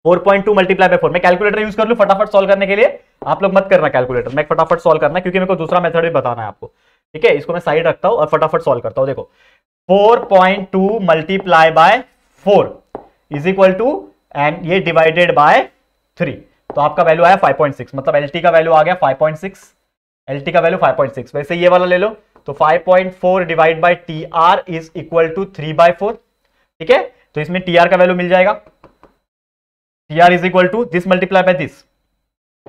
4.2 point two multiply by four मैं कैलकुलेटर यूज कर लूँ फटाफट सॉल्व करने के लिए आप लोग मत करना कैलकुलेटर मैं फटाफट सॉल्व करना क्योंकि मेरे को दूसरा मेथड भी बताना है आपको ठीक है इसको मैं साइड रखता हूँ और फटाफट सॉल्व करता हूँ देखो four point two multiply by four is equal to and ये डिवाइडेड बाय थ्री तो आपका वैल्यू आया 5.6 मतलब एल का वैल्यू आ गया 5.6 एल का वैल्यू 5.6 वैसे ये वाला ले लो तो 5.4 point four divide by T R is equal to three by four ठीक है तो इसमें टी आर का वैल्यू मिल जाएगा T R is equal to this multiply by this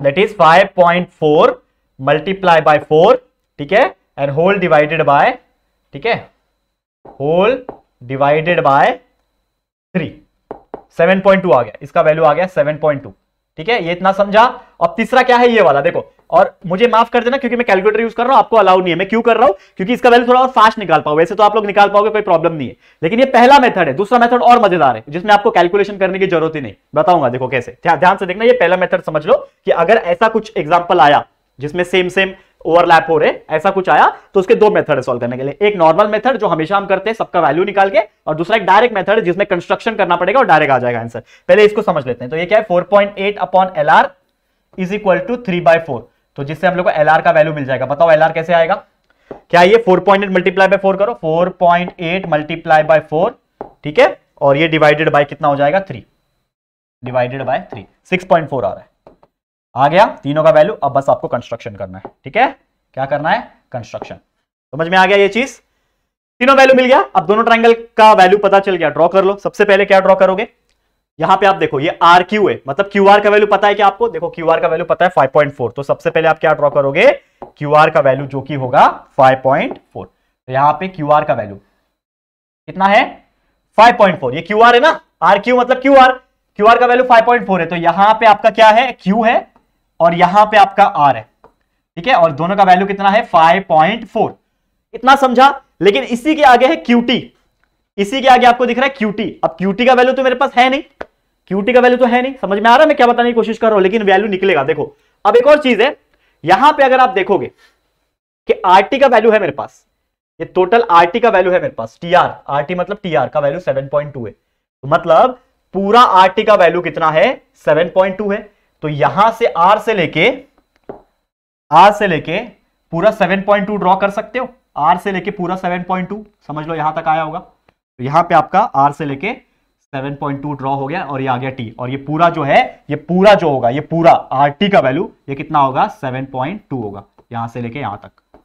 that is 5.4 point four multiply by four ठीक है and whole divided by ठीक है whole divided by three seven point two आ गया इसका वैल्यू आ गया सेवन पॉइंट टू ठीक है ये इतना समझा अब तीसरा क्या है ये वाला देखो और मुझे माफ कर देना क्योंकि मैं कैलकुलेटर यूज कर रहा हूं आपको अलाउ नहीं है मैं क्यों कर रहा हूं क्योंकि इसका वैल्यू थोड़ा और फास्ट निकाल पाओ वैसे तो आप लोग निकाल पाओगे कोई प्रॉब्लम नहीं है लेकिन ये पहला मेथड है दूसरा मेथड और मजेदार है जिसमें आपको कैलकुलेशन करने की जरूरत ही नहीं बताऊंगा देखो कैसे ध्यान से देखना यह पहला मेथड समझ लो कि अगर ऐसा कुछ एग्जाम्पल आया जिसमें सेम सेम ओवरलैप हो रहे ऐसा कुछ आया तो उसके दो मेथड है सॉल्व करने के लिए एक नॉर्मल मेथड जो हमेशा हम करते हैं सबका वैल्यू निकाल के और दूसरा एक डायरेक्ट मेथड जिसमें कंस्ट्रक्शन करना पड़ेगा और डायरेक्ट आ जाएगा आंसर पहले इसको समझ लेते हैं तो ये क्या है four point eight upon L R is equal to three by four तो जिससे हम लोग को एल आर का वैल्यू मिल जाएगा बताओ एल आर कैसे आएगा क्या ये four point eight multiply by four करो four point eight multiply by four ठीक है और ये डिवाइडेड बाय कितना हो जाएगा three divided by three six point four आ रहा है आ गया तीनों का वैल्यू अब बस आपको कंस्ट्रक्शन करना है ठीक है क्या करना है कंस्ट्रक्शन समझ में आ गया ये चीज तीनों वैल्यू मिल गया अब दोनों ट्राइंगल का वैल्यू पता चल गया ड्रॉ कर लो सबसे पहले क्या ड्रॉ करोगे यहां पे आप देखो ये आर क्यू है मतलब क्यू आर का वैल्यू पता है कि आपको देखो क्यू आर का वैल्यू पता है 5.4 तो सबसे पहले आप क्या ड्रॉ करोगे क्यू आर का वैल्यू जो कि होगा 5.4 तो यहां पे क्यू आर का वैल्यू कितना है 5.4 ये क्यू आर है ना आर क्यू मतलब क्यू आर क्यू आर का वैल्यू 5.4 है तो यहां पे आपका क्या है क्यू है और यहां पे आपका आर है ठीक है और दोनों का वैल्यू कितना है 5.4 इतना समझा लेकिन इसी के आगे है क्यूटी इसी के आगे आपको दिख रहा है क्यूटी अब क्यूटी का वैल्यू तो मेरे पास है नहीं क्यूटी का वैल्यू तो है नहीं समझ में आ रहा है मैं क्या बताने की कोशिश कर रहा हूं लेकिन वैल्यू निकलेगा देखो अब एक और चीज है यहां पर अगर आप देखोगे कि आर का वैल्यू है मेरे पास ये टोटल आरटी का वैल्यू है मेरे पास टी आर आरटी मतलब टी आर का वैल्यू सेवन है तो मतलब पूरा आर का वैल्यू कितना है सेवन है तो यहां से आर से लेके आर से लेके पूरा 7.2 ड्रॉ कर सकते हो आर से लेके पूरा 7.2 समझ लो यहां तक आया होगा तो यहां पे आपका आर से लेके 7.2 ड्रॉ हो गया और ये आ गया टी और ये पूरा जो है ये पूरा जो होगा ये पूरा आर टी का वैल्यू ये कितना होगा 7.2 होगा यहां से लेके यहां तक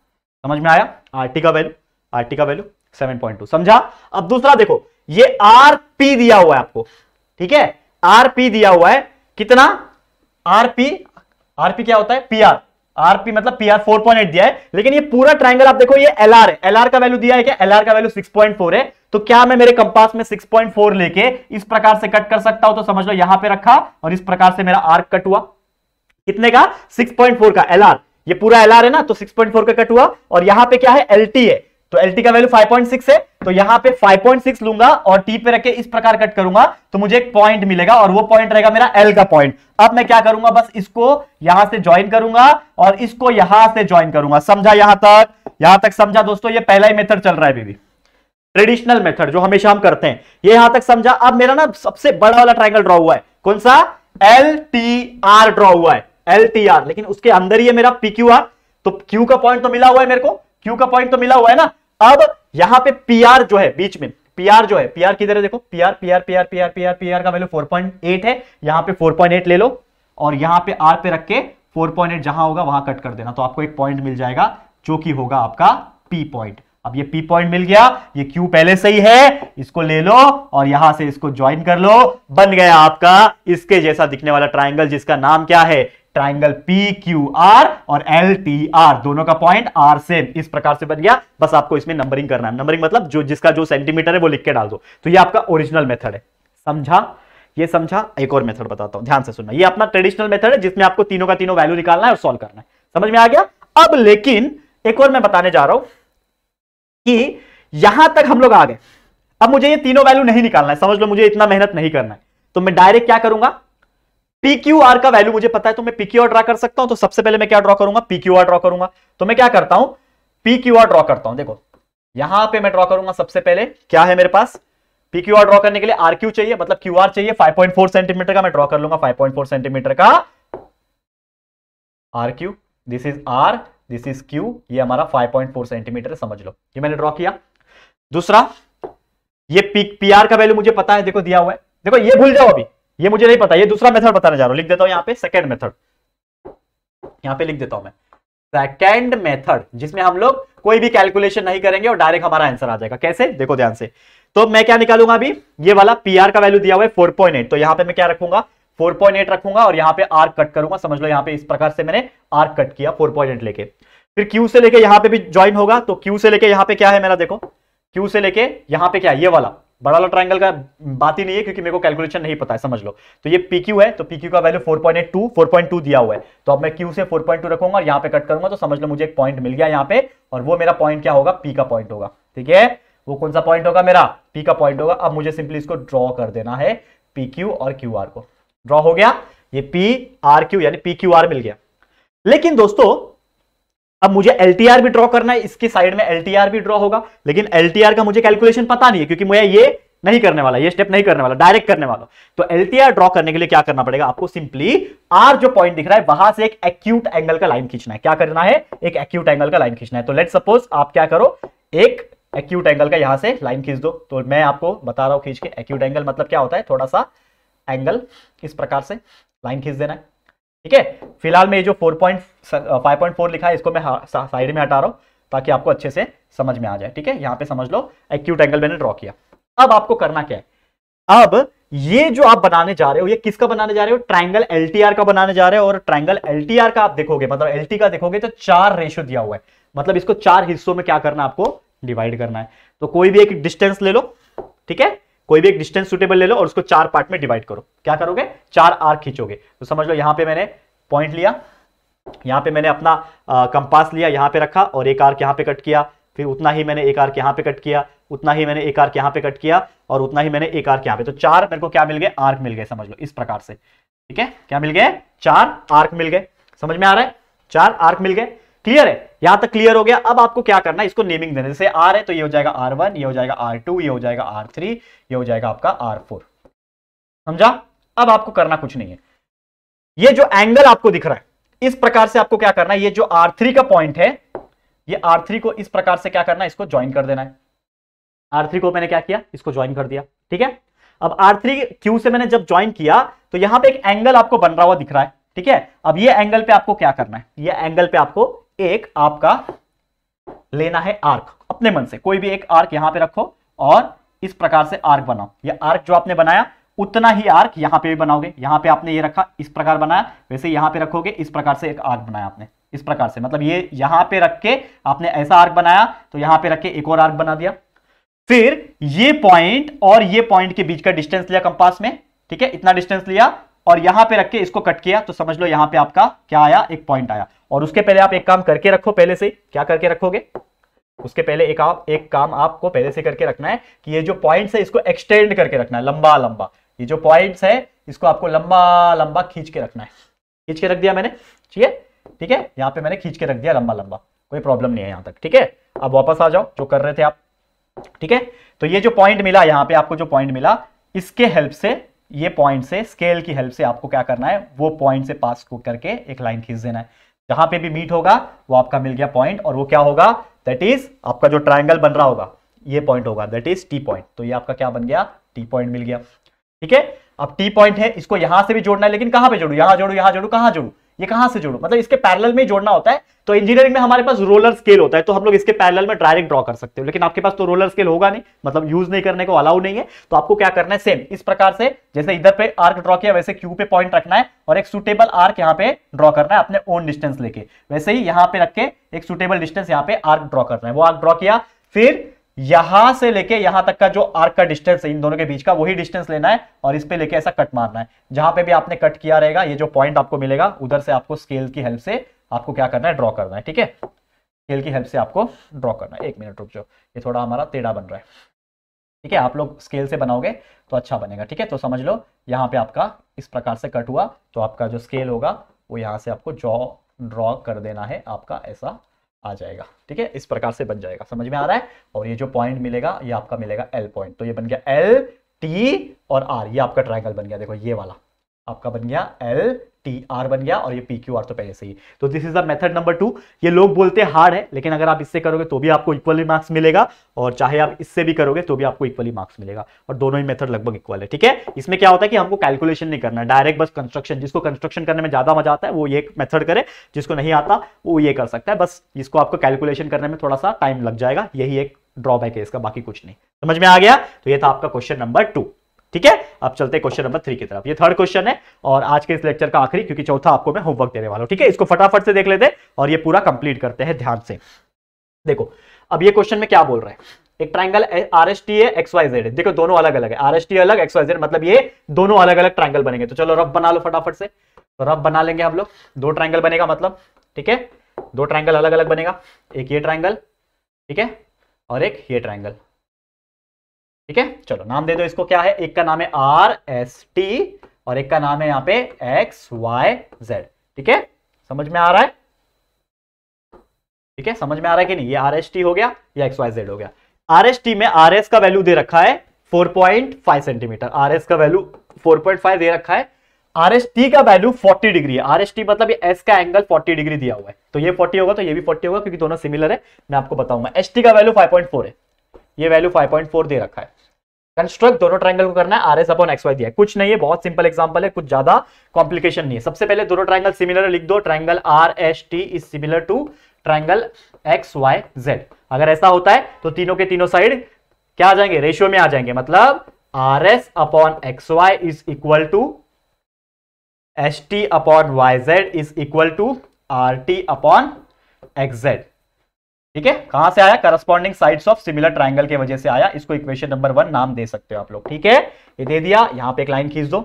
समझ में आया आर टी का वैल्यू आर टी का वैल्यू टू समझा अब दूसरा देखो ये आर पी दिया हुआ है आपको ठीक है आर पी दिया हुआ है कितना आरपी आरपी क्या होता है पीआर आरपी मतलब पीआर 4.8 दिया है लेकिन ये पूरा ट्राइंगल आप देखो ये एलआर है एलआर का वैल्यू दिया है क्या एलआर का वैल्यू 6.4 है तो क्या मैं मेरे कंपास में 6.4 लेके इस प्रकार से कट कर सकता हूं तो समझ लो यहां पे रखा और इस प्रकार से मेरा आर्क कट हुआ कितने का 6.4 का एलआर ये पूरा एलआर है ना तो 6.4 का कट हुआ और यहां पे क्या है एलटी है तो एल का वैल्यू 5.6 है तो यहां पे 5.6 लूंगा और टी पे रखे इस प्रकार कट करूंगा तो मुझे एक पॉइंट मिलेगा और वो पॉइंट रहेगा मेरा एल का पॉइंट अब मैं क्या करूंगा बस इसको यहां से ज्वाइन करूंगा और इसको यहां से ज्वाइन करूंगा समझा यहां तक यहां तक समझा दोस्तों ये पहला ही मेथड चल रहा है बीबी ट्रेडिशनल मेथड जो हमेशा हम करते हैं ये यहां तक समझा अब मेरा ना सबसे बड़ा वाला ट्राइंगल ड्रॉ हुआ है कौन सा एल टी आर ड्रॉ हुआ है एल टी आर लेकिन उसके अंदर ही है मेरा पी क्यू आर तो क्यू का पॉइंट तो मिला हुआ है मेरे को क्यू का पॉइंट तो मिला हुआ है ना अब यहां पे पीआर जो है बीच में पीआर जो है पीआर किधर है देखो PR PR PR PR PR PR का वैल्यू 4.8 है यहां पे 4.8 ले लो और यहां पे आर पे रख के 4.8 जहां होगा वहां कट कर देना तो आपको एक पॉइंट मिल जाएगा जो कि होगा आपका पी पॉइंट अब ये पी पॉइंट मिल गया ये क्यू पहले से ही है इसको ले लो और यहां से इसको ज्वाइन कर लो बन गया आपका इसके जैसा दिखने वाला ट्राइंगल जिसका नाम क्या है ट्राइंगल पी क्यू आर और एल टी आर दोनों का पॉइंट आर सेम इस प्रकार से बन गया बस आपको इसमें नंबरिंग करना है नंबरिंग मतलब जो जिसका जो सेंटीमीटर है वो लिख के डाल दो तो ये आपका ओरिजिनल मेथड है समझा ये समझा एक और मेथड बताता हूं ध्यान से सुनना ये अपना ट्रेडिशनल मेथड है जिसमें आपको तीनों का तीनों वैल्यू निकालना है और सोल्व करना है समझ में आ गया अब लेकिन एक और मैं बताने जा रहा हूं कि यहां तक हम लोग आ गए अब मुझे ये तीनों वैल्यू नहीं निकालना है समझ लो मुझे इतना मेहनत नहीं करना है तो मैं डायरेक्ट क्या करूंगा PQR का वैल्यू मुझे पता है तो मैं PQR ड्रा कर सकता हूं तो सबसे पहले मैं क्या ड्रॉ करूंगा PQR ड्रॉ करूंगा तो मैं क्या करता हूं PQR ड्रॉ करता हूं देखो यहां पे मैं ड्रॉ करूंगा सबसे पहले क्या है मेरे पास PQR ड्रॉ करने के लिए RQ चाहिए मतलब QR चाहिए 5.4 सेंटीमीटर का मैं ड्रॉ कर लूंगा 5.4 सेंटीमीटर का RQ this is R this is Q ये हमारा 5.4 सेंटीमीटर समझ लो ये मैंने ड्रॉ किया दूसरा ये पी, का वैल्यू मुझे पता है देखो दिया हुआ है देखो ये भूल जाओ अभी ये मुझे नहीं पता ये दूसरा मेथड बताने जा रहा हूं लिख देता हूं यहां पे सेकंड मेथड यहां पे लिख देता हूं मैं सेकंड मेथड जिसमें हम लोग कोई भी कैलकुलेशन नहीं करेंगे और डायरेक्ट हमारा आंसर आ जाएगा कैसे देखो ध्यान से तो मैं क्या निकालूंगा अभी ये वाला पी का वैल्यू दिया हुआ है फोर तो यहां पर मैं क्या रखूंगा 4.8 रखूंगा और यहाँ पे आर कट करूंगा समझ लो यहाँ पे इस प्रकार से मैंने आर कट किया 4.8 लेके फिर क्यू से लेके यहां पे भी ज्वाइन होगा तो क्यू से लेके यहाँ पे क्या है मेरा देखो क्यू से लेके यहाँ पे क्या है ये वाला बड़ा वाला ट्राइंगल का बात ही नहीं है क्योंकि मेरे को कैलकुलेशन नहीं पता है समझ लो तो ये पी है तो पी का वैल्यू 4.82 4.2 दिया हुआ है तो अब मैं क्यू से 4.2 रखूंगा और यहाँ पे कट करूंगा तो समझ लो मुझे एक पॉइंट मिल गया यहाँ पे और वो मेरा पॉइंट क्या होगा पी का पॉइंट होगा ठीक है वो कौन सा पॉइंट होगा मेरा पी का पॉइंट होगा अब मुझे सिंपली इसको ड्रॉ कर देना है पी क्यू और क्यू आर को ड्रॉ हो गया ये पी आर क्यू यानी पी क्यू आर मिल गया लेकिन दोस्तों अब मुझे एलटीआर भी ड्रॉ करना है इसकी साइड में एलटीआर भी ड्रॉ होगा लेकिन एलटीआर का मुझे कैलकुलेशन पता नहीं है क्योंकि मुझे ये नहीं करने वाला ये स्टेप नहीं करने वाला डायरेक्ट करने वाला तो एलटीआर ड्रॉ करने के लिए क्या करना पड़ेगा आपको सिंपली आर जो पॉइंट दिख रहा है वहां से एक एक्यूट एंगल का लाइन खींचना है क्या करना है एक एक्यूट एंगल का लाइन खींचना है तो लेट सपोज आप क्या करो एक एक्यूट एंगल का यहां से लाइन खींच दो तो मैं आपको बता रहा हूं खींच के एक्यूट एंगल मतलब क्या होता है थोड़ा सा एंगल इस प्रकार से लाइन खींच देना है ठीक है फिलहाल में ये जो four point five point four लिखा है इसको मैं साइड में हटा रहा हूं ताकि आपको अच्छे से समझ में आ जाए ठीक है यहां पे समझ लो एक्यूट एंगल मैंने ड्रॉ किया अब आपको करना क्या है अब ये जो आप बनाने जा रहे हो ये किसका बनाने जा रहे हो ट्राइंगल एल का बनाने जा रहे हो और ट्राइंगल एल का आप देखोगे मतलब एल का देखोगे तो चार रेशो दिया हुआ है मतलब इसको चार हिस्सों में क्या करना आपको डिवाइड करना है तो कोई भी एक डिस्टेंस ले लो ठीक है कोई भी एक डिस्टेंस सुटेबल ले लो और उसको चार पार्ट में डिवाइड करो क्या करोगे चार आर्क खींचोगे तो समझ लो यहां पे मैंने पॉइंट लिया यहां पे मैंने अपना कंपास लिया यहां पे रखा और एक आर्क यहां पे कट किया फिर उतना ही मैंने एक आर्क यहां पे कट किया उतना ही मैंने एक आर्क यहां पे कट किया और उतना ही मैंने एक आर्क यहां पे तो चार मेरे को क्या मिल गए आर्क मिल गए समझ लो इस प्रकार से ठीक है क्या मिल गए चार आर्क मिल गए समझ में आ रहा है चार आर्क मिल गए क्लियर है यहां तक क्लियर हो गया अब आपको क्या करना है इसको नेमिंग देना जैसे आर है तो ये हो जाएगा आर वन ये हो जाएगा आर टू ये हो जाएगा आर थ्री ये हो जाएगा आपका आर फोर समझा अब आपको करना कुछ नहीं है ये जो एंगल आपको दिख रहा है इस प्रकार से आपको क्या करना है ये जो आर थ्री का पॉइंट है ये आर थ्री को इस प्रकार से क्या करना है इसको ज्वाइन कर देना है आर थ्री को मैंने क्या किया इसको ज्वाइन कर दिया ठीक है अब आर थ्री क्यू से मैंने जब ज्वाइन किया तो यहां पे एक एंगल आपको बन रहा हुआ दिख रहा है ठीक है अब ये एंगल पे आपको क्या करना है ये एंगल पे आपको एक आपका लेना है आर्क अपने मन से कोई भी एक आर्क यहां पे रखो और इस प्रकार से आर्क बनाओ ये आर्क जो आपने बनाया उतना ही आर्क यहां पे भी बनाओगे यहां पे आपने ये रखा इस प्रकार बनाया वैसे यहां पे रखोगे इस प्रकार से एक आर्क बनाया आपने इस प्रकार से मतलब ये यहां पे रख के आपने ऐसा आर्क बनाया तो यहां पे रख के एक और आर्क बना दिया फिर ये पॉइंट और ये पॉइंट के बीच का डिस्टेंस लिया कंपास में ठीक है इतना डिस्टेंस लिया और यहां पे रख के इसको कट किया तो समझ लो यहां पे आपका क्या आया एक पॉइंट आया और उसके पहले आप एक काम करके रखो पहले से क्या करके रखोगे उसके पहले एक आप एक काम आपको पहले से करके रखना है कि ये जो पॉइंट है इसको एक्सटेंड करके रखना है लंबा लंबा ये जो पॉइंट है इसको आपको लंबा लंबा खींच के रखना है खींच के रख दिया मैंने ठीक है ठीक है यहां पर मैंने खींच के रख दिया लंबा लंबा कोई प्रॉब्लम नहीं है यहां तक ठीक है अब वापस आ जाओ जो कर रहे थे आप ठीक है तो ये जो पॉइंट मिला यहां पे आपको जो पॉइंट मिला इसके हेल्प से ये पॉइंट से स्केल की हेल्प से आपको क्या करना है वो पॉइंट से पास को करके एक लाइन खींच देना है जहां पे भी मीट होगा वो आपका मिल गया पॉइंट और वो क्या होगा दैट इज आपका जो ट्राइंगल बन रहा होगा ये पॉइंट होगा दैट इज टी पॉइंट तो ये आपका क्या बन गया टी पॉइंट मिल गया ठीक है अब टी पॉइंट है इसको यहां से भी जोड़ना है लेकिन कहां पे जोड़ू यहां जोड़ू यहां जोड़ू कहां जोड़ू ये कहां से जोड़ू मतलब इसके पैरल में जोड़ना होता है तो इंजीनियरिंग में हमारे पास रोलर स्केल होता है तो हम लोग इसके पैरल में डायरेक्ट ड्रॉ कर सकते हो लेकिन आपके पास तो रोलर स्केल होगा नहीं मतलब यूज नहीं करने को अलाउ नहीं है तो आपको क्या करना है सेम इस प्रकार से जैसे इधर पे आर्क ड्रॉ किया वैसे क्यू पे पॉइंट रखना है और एक सुटेबल आर्क यहाँ पे ड्रॉ करना है अपने ओन डिस्टेंस लेके वैसे ही यहाँ पे रख के एक सुटेबल डिस्टेंस यहाँ पे आर्क ड्रॉ करना है वो आर्क ड्रॉ किया फिर यहां से लेके यहां तक का जो आर्क का डिस्टेंस है इन दोनों के बीच का वही डिस्टेंस लेना है और इस पे लेके ऐसा कट मारना है जहां पे भी आपने कट किया रहेगा ये जो पॉइंट आपको मिलेगा उधर से आपको स्केल की हेल्प से आपको क्या करना है ड्रॉ करना है ठीक है स्केल की हेल्प से आपको ड्रॉ करना है एक मिनट रुक जाओ ये थोड़ा हमारा टेढ़ा बन रहा है ठीक है आप लोग स्केल से बनाओगे तो अच्छा बनेगा ठीक है तो समझ लो यहाँ पे आपका इस प्रकार से कट हुआ तो आपका जो स्केल होगा वो यहाँ से आपको जॉ ड्रॉ कर देना है आपका ऐसा आ जाएगा ठीक है इस प्रकार से बन जाएगा समझ में आ रहा है और ये जो पॉइंट मिलेगा ये आपका मिलेगा एल पॉइंट तो ये बन गया एल टी और आर ये आपका ट्राइंगल बन गया देखो ये वाला आपका बन गया एल टी आर बन गया और ये पी क्यू आर तो पहले से ही तो this is the method number two ये लोग बोलते हैं हार्ड है लेकिन अगर आप इससे करोगे तो भी आपको इक्वली मार्क्स मिलेगा और चाहे आप इससे भी करोगे तो भी आपको इक्वली मार्क्स मिलेगा और दोनों ही मेथड लगभग इक्वल है ठीक है इसमें क्या होता है कि हमको कैलकुलेशन नहीं करना डायरेक्ट बस कंस्ट्रक्शन जिसको कंस्ट्रक्शन करने में ज्यादा मजा आता है वो ये मेथड करे जिसको नहीं आता वो ये कर सकता है बस इसको आपको कैलकुलेशन करने में थोड़ा सा टाइम लग जाएगा यही एक ड्रॉबैक है इसका बाकी कुछ नहीं समझ में आ गया तो ये था आपका क्वेश्चन नंबर टू ठीक है अब चलते क्वेश्चन नंबर थ्री की तरफ ये थर्ड क्वेश्चन है और आज के इस लेक्चर का आखिरी क्योंकि चौथा आपको मैं होमवर्क देने वाला हूँ ठीक है इसको फटाफट से देख लेते और ये पूरा कंप्लीट करते हैं ध्यान से देखो अब ये क्वेश्चन में क्या बोल रहे हैं एक ट्राइंगल आर एस टी है एक्स वाई जेड देखो दोनों अलग अलग है आर एस टी अलग एक्स वाई जेड मतलब ये दोनों अलग अलग ट्राइंगल बनेंगे तो चलो रफ बना लो फटाफट से तो रफ बना लेंगे हम लोग दो ट्राइंगल बनेगा मतलब ठीक है दो ट्राइंगल अलग अलग बनेगा एक ये ट्राइंगल ठीक है और एक ये ट्राइंगल ठीक है चलो नाम दे दो इसको क्या है एक का नाम है आर एस टी और एक का नाम है यहां पे एक्स वाई जेड ठीक है समझ में आ रहा है ठीक है समझ में आ रहा है कि नहीं ये आर एस टी हो गया या एक्स वाई जेड हो गया आर एस टी में आर एस का वैल्यू दे रखा है 4.5 सेंटीमीटर आर एस का वैल्यू 4.5 दे रखा है आर एस टी का वैल्यू 40 डिग्री है आर एस टी मतलब एस का एंगल 40 डिग्री दिया हुआ है तो ये 40 होगा तो ये भी 40 होगा क्योंकि दोनों सिमिलर है मैं आपको बताऊंगा एस टी का वैल्यू 5.4 है ये वैल्यू 5.4 दे रखा है कंस्ट्रक्ट दोनों ट्राइंगल को करना है R S upon X Y दिया कुछ नहीं है बहुत सिंपल एग्जांपल है कुछ ज्यादा कॉम्प्लिकेशन नहीं है सबसे पहले दोनों ट्राइंगल सिमिलर लिख दो triangle R S T is similar to triangle X Y Z अगर ऐसा होता है तो तीनों के तीनों साइड क्या आ जाएंगे रेशियो में आ जाएंगे मतलब R S upon X Y is equal to S T upon Y Z is equal to R T upon X Z ठीक है कहां से आया corresponding sides of similar triangle के वजह से आया इसको इक्वेशन नंबर वन नाम दे सकते हो आप लोग ठीक है ये दे दिया यहां पे एक लाइन खींच दो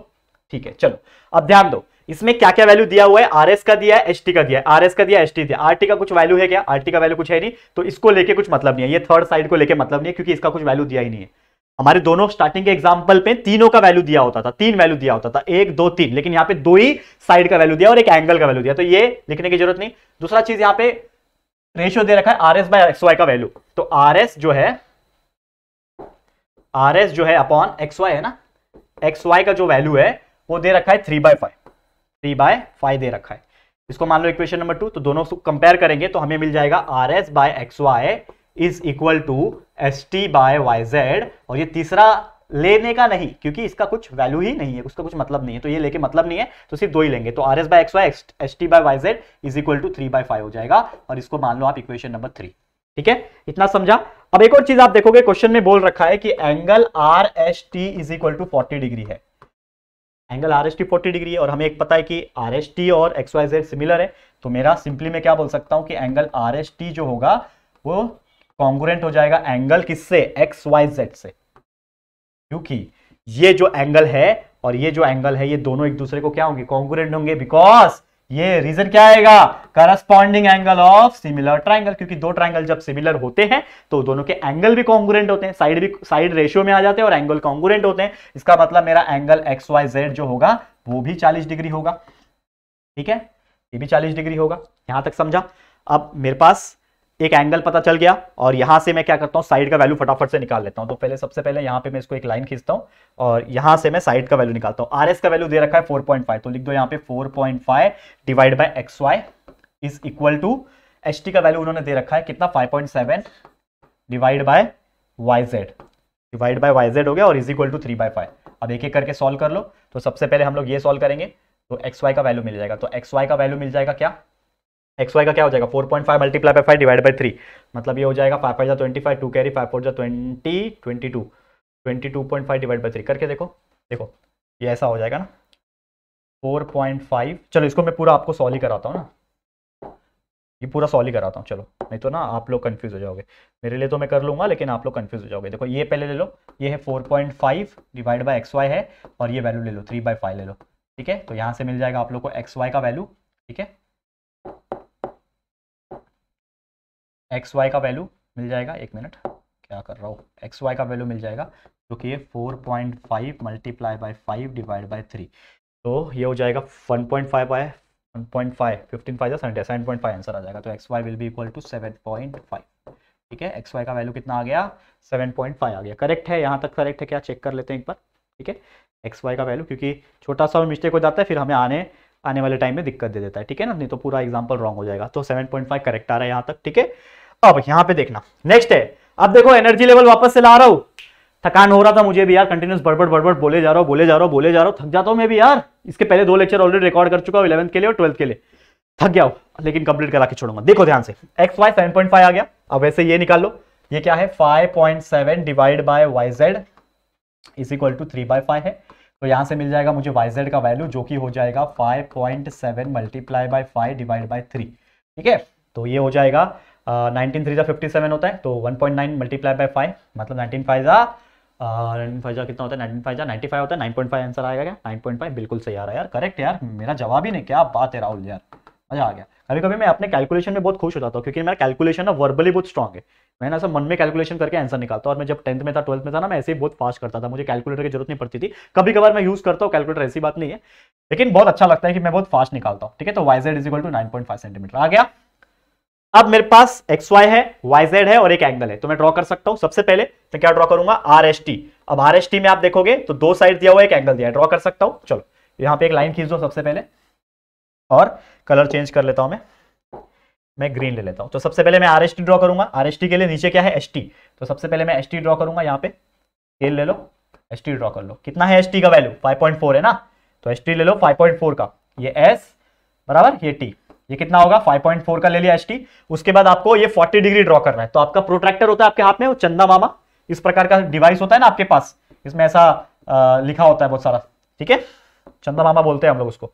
ठीक है चलो अब ध्यान दो इसमें क्या क्या वैल्यू दिया हुआ है आर का दिया है एस का दिया है आर का दिया एस टी दिया आर का कुछ वैल्यू है क्या आर का वैल्यू कुछ है नहीं तो इसको लेके कुछ मतलब नहीं है ये थर्ड साइड को लेके मतलब नहीं है क्योंकि इसका कुछ वैल्यू दिया ही नहीं है हमारे दोनों स्टार्टिंग के एग्जाम्पल पे तीनों का वैल्यू दिया होता था तीन वैल्यू दिया होता था एक दो तीन लेकिन यहाँ पे दो ही साइड का वैल्यू दिया और एक एंगल का वैल्यू दिया तो ये लिखने की जरूरत नहीं दूसरा चीज यहाँ पे रेशियो दे रखा है R S by X Y का वैल्यू तो आर एस जो है आर एस जो है अपॉन एक्स वाई है ना एक्स वाई का जो वैल्यू है वो दे रखा है three by five three by five दे रखा है इसको मान लो इक्वेशन नंबर टू तो दोनों कंपेयर करेंगे तो हमें मिल जाएगा R S by X Y is equal to S T by Y Z और ये तीसरा लेने का नहीं क्योंकि इसका कुछ वैल्यू ही नहीं है उसका कुछ मतलब नहीं है तो ये लेके मतलब नहीं है तो सिर्फ दो ही लेंगे तो R S by X Y S T by Y Z is equal to three by five हो जाएगा और इसको मान लो आप इक्वेशन नंबर थ्री ठीक है इतना समझा अब एक और चीज आप देखोगे क्वेश्चन में बोल रखा है कि angle R S T is equal to forty degree है angle R S T forty degree है और हमें एक पता है कि आर एस टी और एक्स वाई जेड सिमिलर है तो मेरा सिंपली मैं क्या बोल सकता हूँ कि एंगल आर एस टी जो होगा वो कॉन्ग्रेंट हो जाएगा एंगल किससे एक्स वाई जेड से क्योंकि ये जो एंगल है और ये जो एंगल है ये दोनों एक दूसरे को क्या होंगे कॉन्ग्रेंट होंगे बिकॉज ये रीजन क्या आएगा corresponding angle of similar triangle क्योंकि दो ट्राइंगल जब सिमिलर होते हैं तो दोनों के एंगल भी कॉन्ग्रेंट होते हैं साइड भी साइड रेशियो में आ जाते हैं और एंगल कॉन्ग्रेंट होते हैं इसका मतलब मेरा एंगल एक्स वाई जेड जो होगा वो भी चालीस डिग्री होगा ठीक है ये भी चालीस डिग्री होगा यहां तक समझा अब मेरे पास एक एंगल पता चल गया और यहां से मैं क्या करता हूँ साइड का वैल्यू फटाफट से निकाल लेता हूँ तो पहले सबसे पहले यहाँ पे मैं इसको एक लाइन खींचता हूँ और यहां से मैं साइड का वैल्यू निकालता हूँ आर का वैल्यू दे रखा है 4.5 तो लिख दो यहाँ पे 4.5 divide by X Y is equal to H का वैल्यू उन्होंने दे रखा है कितना 5.7 divide by Y Z divide by Y Z हो गया और is equal to three by five अब एक एक करके सॉल्व कर लो तो सबसे पहले हम लोग ये सॉल्व करेंगे तो एक्स वाई का वैल्यू मिल जाएगा तो एक्स वाई का वैल्यू मिल जाएगा क्या एक्स वाई का क्या हो जाएगा four point five multiply by five divide by three मतलब ये हो जाएगा फाइव फाइव जा twenty five two carry five four जा twenty twenty two twenty two point five divide by three करके देखो देखो ये ऐसा हो जाएगा ना फोर पॉइंट फाइव चलो इसको मैं पूरा आपको सॉल्व ही कराता हूँ ना ये पूरा सॉल्व ही कराता हूँ चलो नहीं तो ना आप लोग कन्फ्यूज़ हो जाओगे मेरे लिए तो मैं कर लूँगा लेकिन आप लोग कन्फ्यूज़ हो जाओगे देखो ये पहले ले लो ये है four point five divide by X Y है और ये वैल्यू ले लो थ्री बाई फाइव ले लो ठीक है तो यहाँ से मिल जाएगा आप लोग को एक्स वाई का वैल्यू ठीक है एक्स वाई का वैल्यू मिल जाएगा एक मिनट क्या कर रहा हूँ एक्स वाई का वैल्यू मिल जाएगा जो कि ये four point five multiply by five divide by three तो ये हो जाएगा वन पॉइंट फाइव आए one point five fifteen five seventy seven point five answer आ जाएगा तो एक्स वाई विल भी equal to seven point five ठीक है एक्स वाई का वैल्यू कितना आ गया सेवन पॉइंट फाइव आ गया करेक्ट है यहाँ तक करेक्ट है क्या चेक कर लेते हैं एक बार ठीक है एक्स वाई का वैल्यू क्योंकि छोटा सा मिस्टेक हो जाता है फिर हमें आने आने वाले टाइम में दिक्कत दे देता है ठीक है ना नहीं तो पूरा एग्जाम्पल रॉन्ग हो जाएगा तो सेवन पॉइंट फाइव करेक्ट आ रहा है यहाँ तक ठीक है अब यहां पे देखना नेक्स्ट है अब देखो एनर्जी लेवल वापस से ला रहा हूं थकान हो रहा था मुझे भी यार कंटिन्यूस बड़बड़ बड़बड़ बोले जा रहा हूँ बोले जा रहा हूँ बोले जा रहा हूँ थक जाता हूँ मैं भी यार इसके पहले दो लेक्चर ऑलरेडी रिकॉर्ड कर चुका हूँ इलेवंथ के लिए और ट्वेल्थ के लिए थक गया हूँ लेकिन कंप्लीट करा के छोड़ूंगा देखो ध्यान से X Y seven point five आ गया अब वैसे ये निकाल लो ये क्या है five point seven divide by Y Z is equal to three by five है तो यहाँ से मिल जाएगा मुझे वाई जेड का वैल्यू जो कि हो जाएगा five point seven multiply by five divide by three ठीक है तो ये हो जाएगा नाइनटीन थ्री जो फिफ्टी सेवन होता है तो one point nine multiply by five मतलब नाइनटीन फाइव ज़ा नाइनटीन फाइव ज़ा कितना होता है नाइनटीन फाइव ज़ा नाइनटी फाइव होता है नाइन पॉइंट फाइव आंसर आएगा क्या नाइन पॉइंट फाइव बिल्कुल सही आ रहा है यार करेक्ट यार मेरा जवाब ही नहीं क्या बात है राहुल यार मजा आ गया कभी कभी मैं अपने कैलकुलेशन में बहुत खुश होता था हूँ क्योंकि मेरा कैलकुलेशन ना वर्बली बहुत स्ट्रॉग है मैंने ऐसा मन में कैलकुलेशन करके आंसर निकालता हूँ और मैं जब टेंथ में था ट्वेल्थ में था ना मैं ऐसे ही बहुत फास्ट करता था मुझे कैलकुलेटर की जरूरत नहीं पड़ती थी कभी कभार मैं यूज करता हूँ कैलकुलेटर ऐसी बात नहीं है लेकिन बहुत अच्छा लगता है कि मैं बहुत फास्ट निकालता हूँ ठीक है तो Y Z is equal to nine point five centimetre आ गया अब मेरे पास एक्स वाई है वाई जेड है और एक एंगल है तो मैं ड्रॉ कर सकता हूं सबसे पहले तो क्या ड्रॉ करूंगा आर एस टी अब आर एस टी में आप देखोगे तो दो साइड दिया हुआ एक एंगल दिया है ड्रॉ कर सकता हूं चलो यहां पे एक लाइन खींच दो सबसे पहले और कलर चेंज कर लेता हूं मैं मैं ग्रीन ले लेता हूं तो सबसे पहले मैं आर एस टी ड्रॉ करूंगा आर एस टी के लिए नीचे क्या है एस टी तो सबसे पहले मैं एस टी ड्रॉ करूंगा यहाँ पे एल ले लो एस टी ड्रॉ कर लो कितना है एस टी का वैल्यू फाइव पॉइंट फोर है ना तो एस टी ले लो फाइव पॉइंट फोर का ये एस बराबर ये टी ये कितना होगा 5.4 का ले लिया एच उसके बाद आपको ये 40 डिग्री ड्रॉ करना है तो आपका प्रोट्रैक्टर होता है आपके हाथ में वो चंदा मामा इस प्रकार का डिवाइस होता है ना आपके पास इसमें ऐसा आ, लिखा होता है बहुत सारा ठीक है चंदा मामा बोलते हैं हम लोग उसको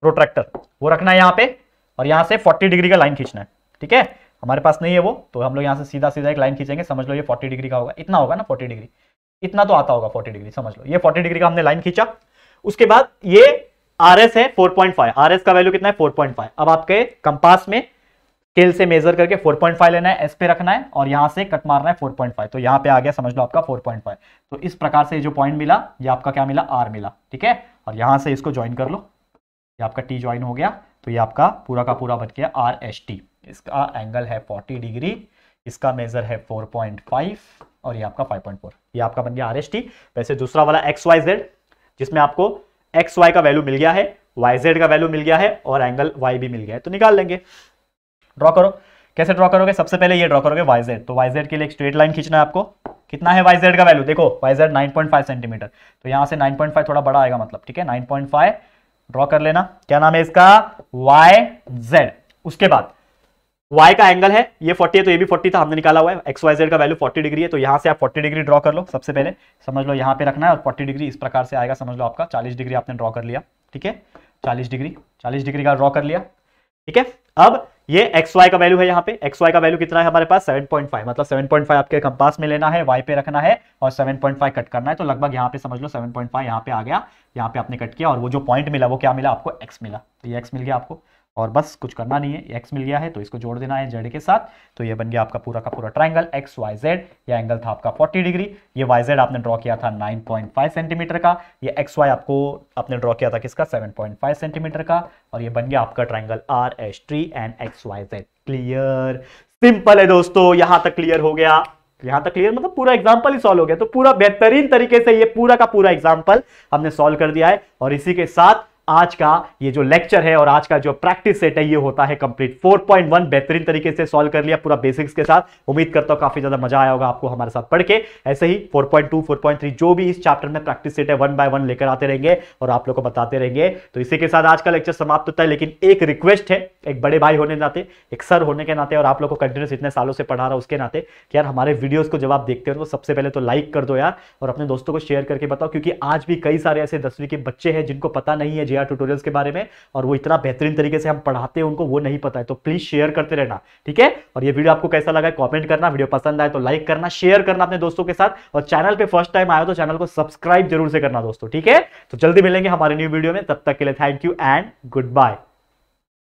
प्रोट्रैक्टर वो रखना है यहाँ पे और यहाँ से फोर्टी डिग्री का लाइन खींचना है ठीक है हमारे पास नहीं है वो तो हम लोग यहाँ से सीधा सीधा एक लाइन खींचेंगे समझ लो ये फोर्टी डिग्री का होगा इतना होगा ना फोर्टी डिग्री इतना तो आता होगा फोर्टी डिग्री समझ लो ये फोर्टी डिग्री का हमने लाइन खींचा उसके बाद ये आर एस है 4.5 आर एस का वैल्यू कितना है 4.5 अब आपके कंपास में स्केल से मेजर करके 4.5 लेना है एस पे रखना है और यहां से कट मारना है 4.5 तो यहां पे आ गया समझ लो आपका 4.5 तो इस प्रकार से जो पॉइंट मिला ये आपका क्या मिला आर मिला ठीक है और यहां से इसको ज्वाइन कर लो ये आपका टी ज्वाइन हो गया तो ये आपका पूरा का पूरा बच गया आर एस टी इसका एंगल है फोर्टी डिग्री इसका मेजर है 4.5 और ये आपका 5.4 ये आपका बन गया आर एस टी वैसे दूसरा वाला एक्स वाई जेड जिसमें आपको एक्स वाई का वैल्यू मिल गया है वाई जेड का वैल्यू मिल गया है और एंगल वाई भी मिल गया है तो निकाल लेंगे ड्रॉ करो कैसे ड्रॉ करोगे सबसे पहले ये ड्रॉ करोगे वाई जेड तो वाई जेड के लिए एक स्ट्रेट लाइन खींचना है आपको कितना है वाई जेड का वैल्यू देखो Y Z nine point five centimetre तो यहाँ से नाइन पॉइंट फाइव थोड़ा बड़ा आएगा मतलब ठीक है नाइन पॉइंट फाइव ड्रॉ कर लेना क्या नाम है इसका वाई जेड उसके बाद y का एंगल है ये 40 है तो ये भी 40 था हमने निकाला हुआ है एक्स वाई जेड का वैल्यू 40 डिग्री है तो यहाँ से आप 40 डिग्री ड्रॉ कर लो सबसे पहले समझ लो यहाँ पे रखना है और 40 डिग्री इस प्रकार से आएगा समझ लो आपका 40 डिग्री आपने ड्रॉ कर लिया ठीक है 40 डिग्री 40 डिग्री का ड्रॉ कर लिया ठीक है अब ये एक्स वाई का वैल्यू है यहाँ पे एक्स वाई का वैल्यू कितना है हमारे पास फाइव मतलब फाइव आपके कंपास में लेना है वाई पे रखना है और फाइव कट करना है तो लगभग यहाँ पे समझ लो फाइव यहाँ पे आ गया यहाँ पे आपने कट किया और वो जो पॉइंट मिला वो क्या मिला आपको एक्स मिला तो ये एक्स मिल गया आपको और बस कुछ करना नहीं है एक्स मिल गया है तो इसको जोड़ देना है जेड के साथ तो ये बन गया आपका पूरा का पूरा ट्राइंगल एक्स वाई जेड यह एंगल था आपका 40 डिग्री ये वाई जेड आपने ड्रॉ किया था 9.5 सेंटीमीटर का ये एक्स वाई आपको आपने ड्रॉ किया था किसका 7.5 सेंटीमीटर का और ये बन गया आपका triangle R S T and X Y Z clear simple है दोस्तों यहां तक क्लियर हो गया यहां तक क्लियर मतलब पूरा एग्जाम्पल ही सॉल्व हो गया तो पूरा बेहतरीन तरीके से ये पूरा का पूरा एग्जाम्पल हमने सॉल्व कर दिया है और इसी के साथ आज का ये जो लेक्चर है और आज का जो प्रैक्टिस सेट है ये होता है कंप्लीट 4.1 बेहतरीन तरीके से सॉल्व कर लिया पूरा बेसिक्स के साथ उम्मीद करता हूं काफी ज्यादा मजा आया होगा आपको हमारे साथ पढ़ के ऐसे ही 4.2 4.3 जो भी इस चैप्टर में प्रैक्टिस सेट है वन बाय वन लेकर आते रहेंगे और आप लोग को बताते रहेंगे तो इसी के साथ आज का लेक्चर समाप्त होता है लेकिन एक रिक्वेस्ट है एक बड़े भाई होने नाते एक सर होने के नाते और आप लोग को कंटिन्यूस इतने सालों से पढ़ा रहा उसके नाते कि यार हमारे वीडियोज को जब आप देखते हो तो सबसे पहले तो लाइक कर दो यार और अपने दोस्तों को शेयर करके बताओ क्योंकि आज भी कई सारे ऐसे दसवीं के बच्चे हैं जिनको पता नहीं है दिया ट्यूटोरियल्स के बारे में और वो इतना बेहतरीन तरीके से हम पढ़ाते हैं उनको वो नहीं पता है तो प्लीज शेयर करते रहना ठीक है और ये वीडियो आपको कैसा लगा कॉमेंट करना वीडियो पसंद आए तो लाइक करना शेयर करना अपने दोस्तों के साथ और चैनल पर फर्स्ट टाइम आया तो चैनल को सब्सक्राइब जरूर से करना दोस्तों ठीक है तो जल्दी मिलेंगे हमारे न्यू वीडियो में तब तक के लिए thank you and good bye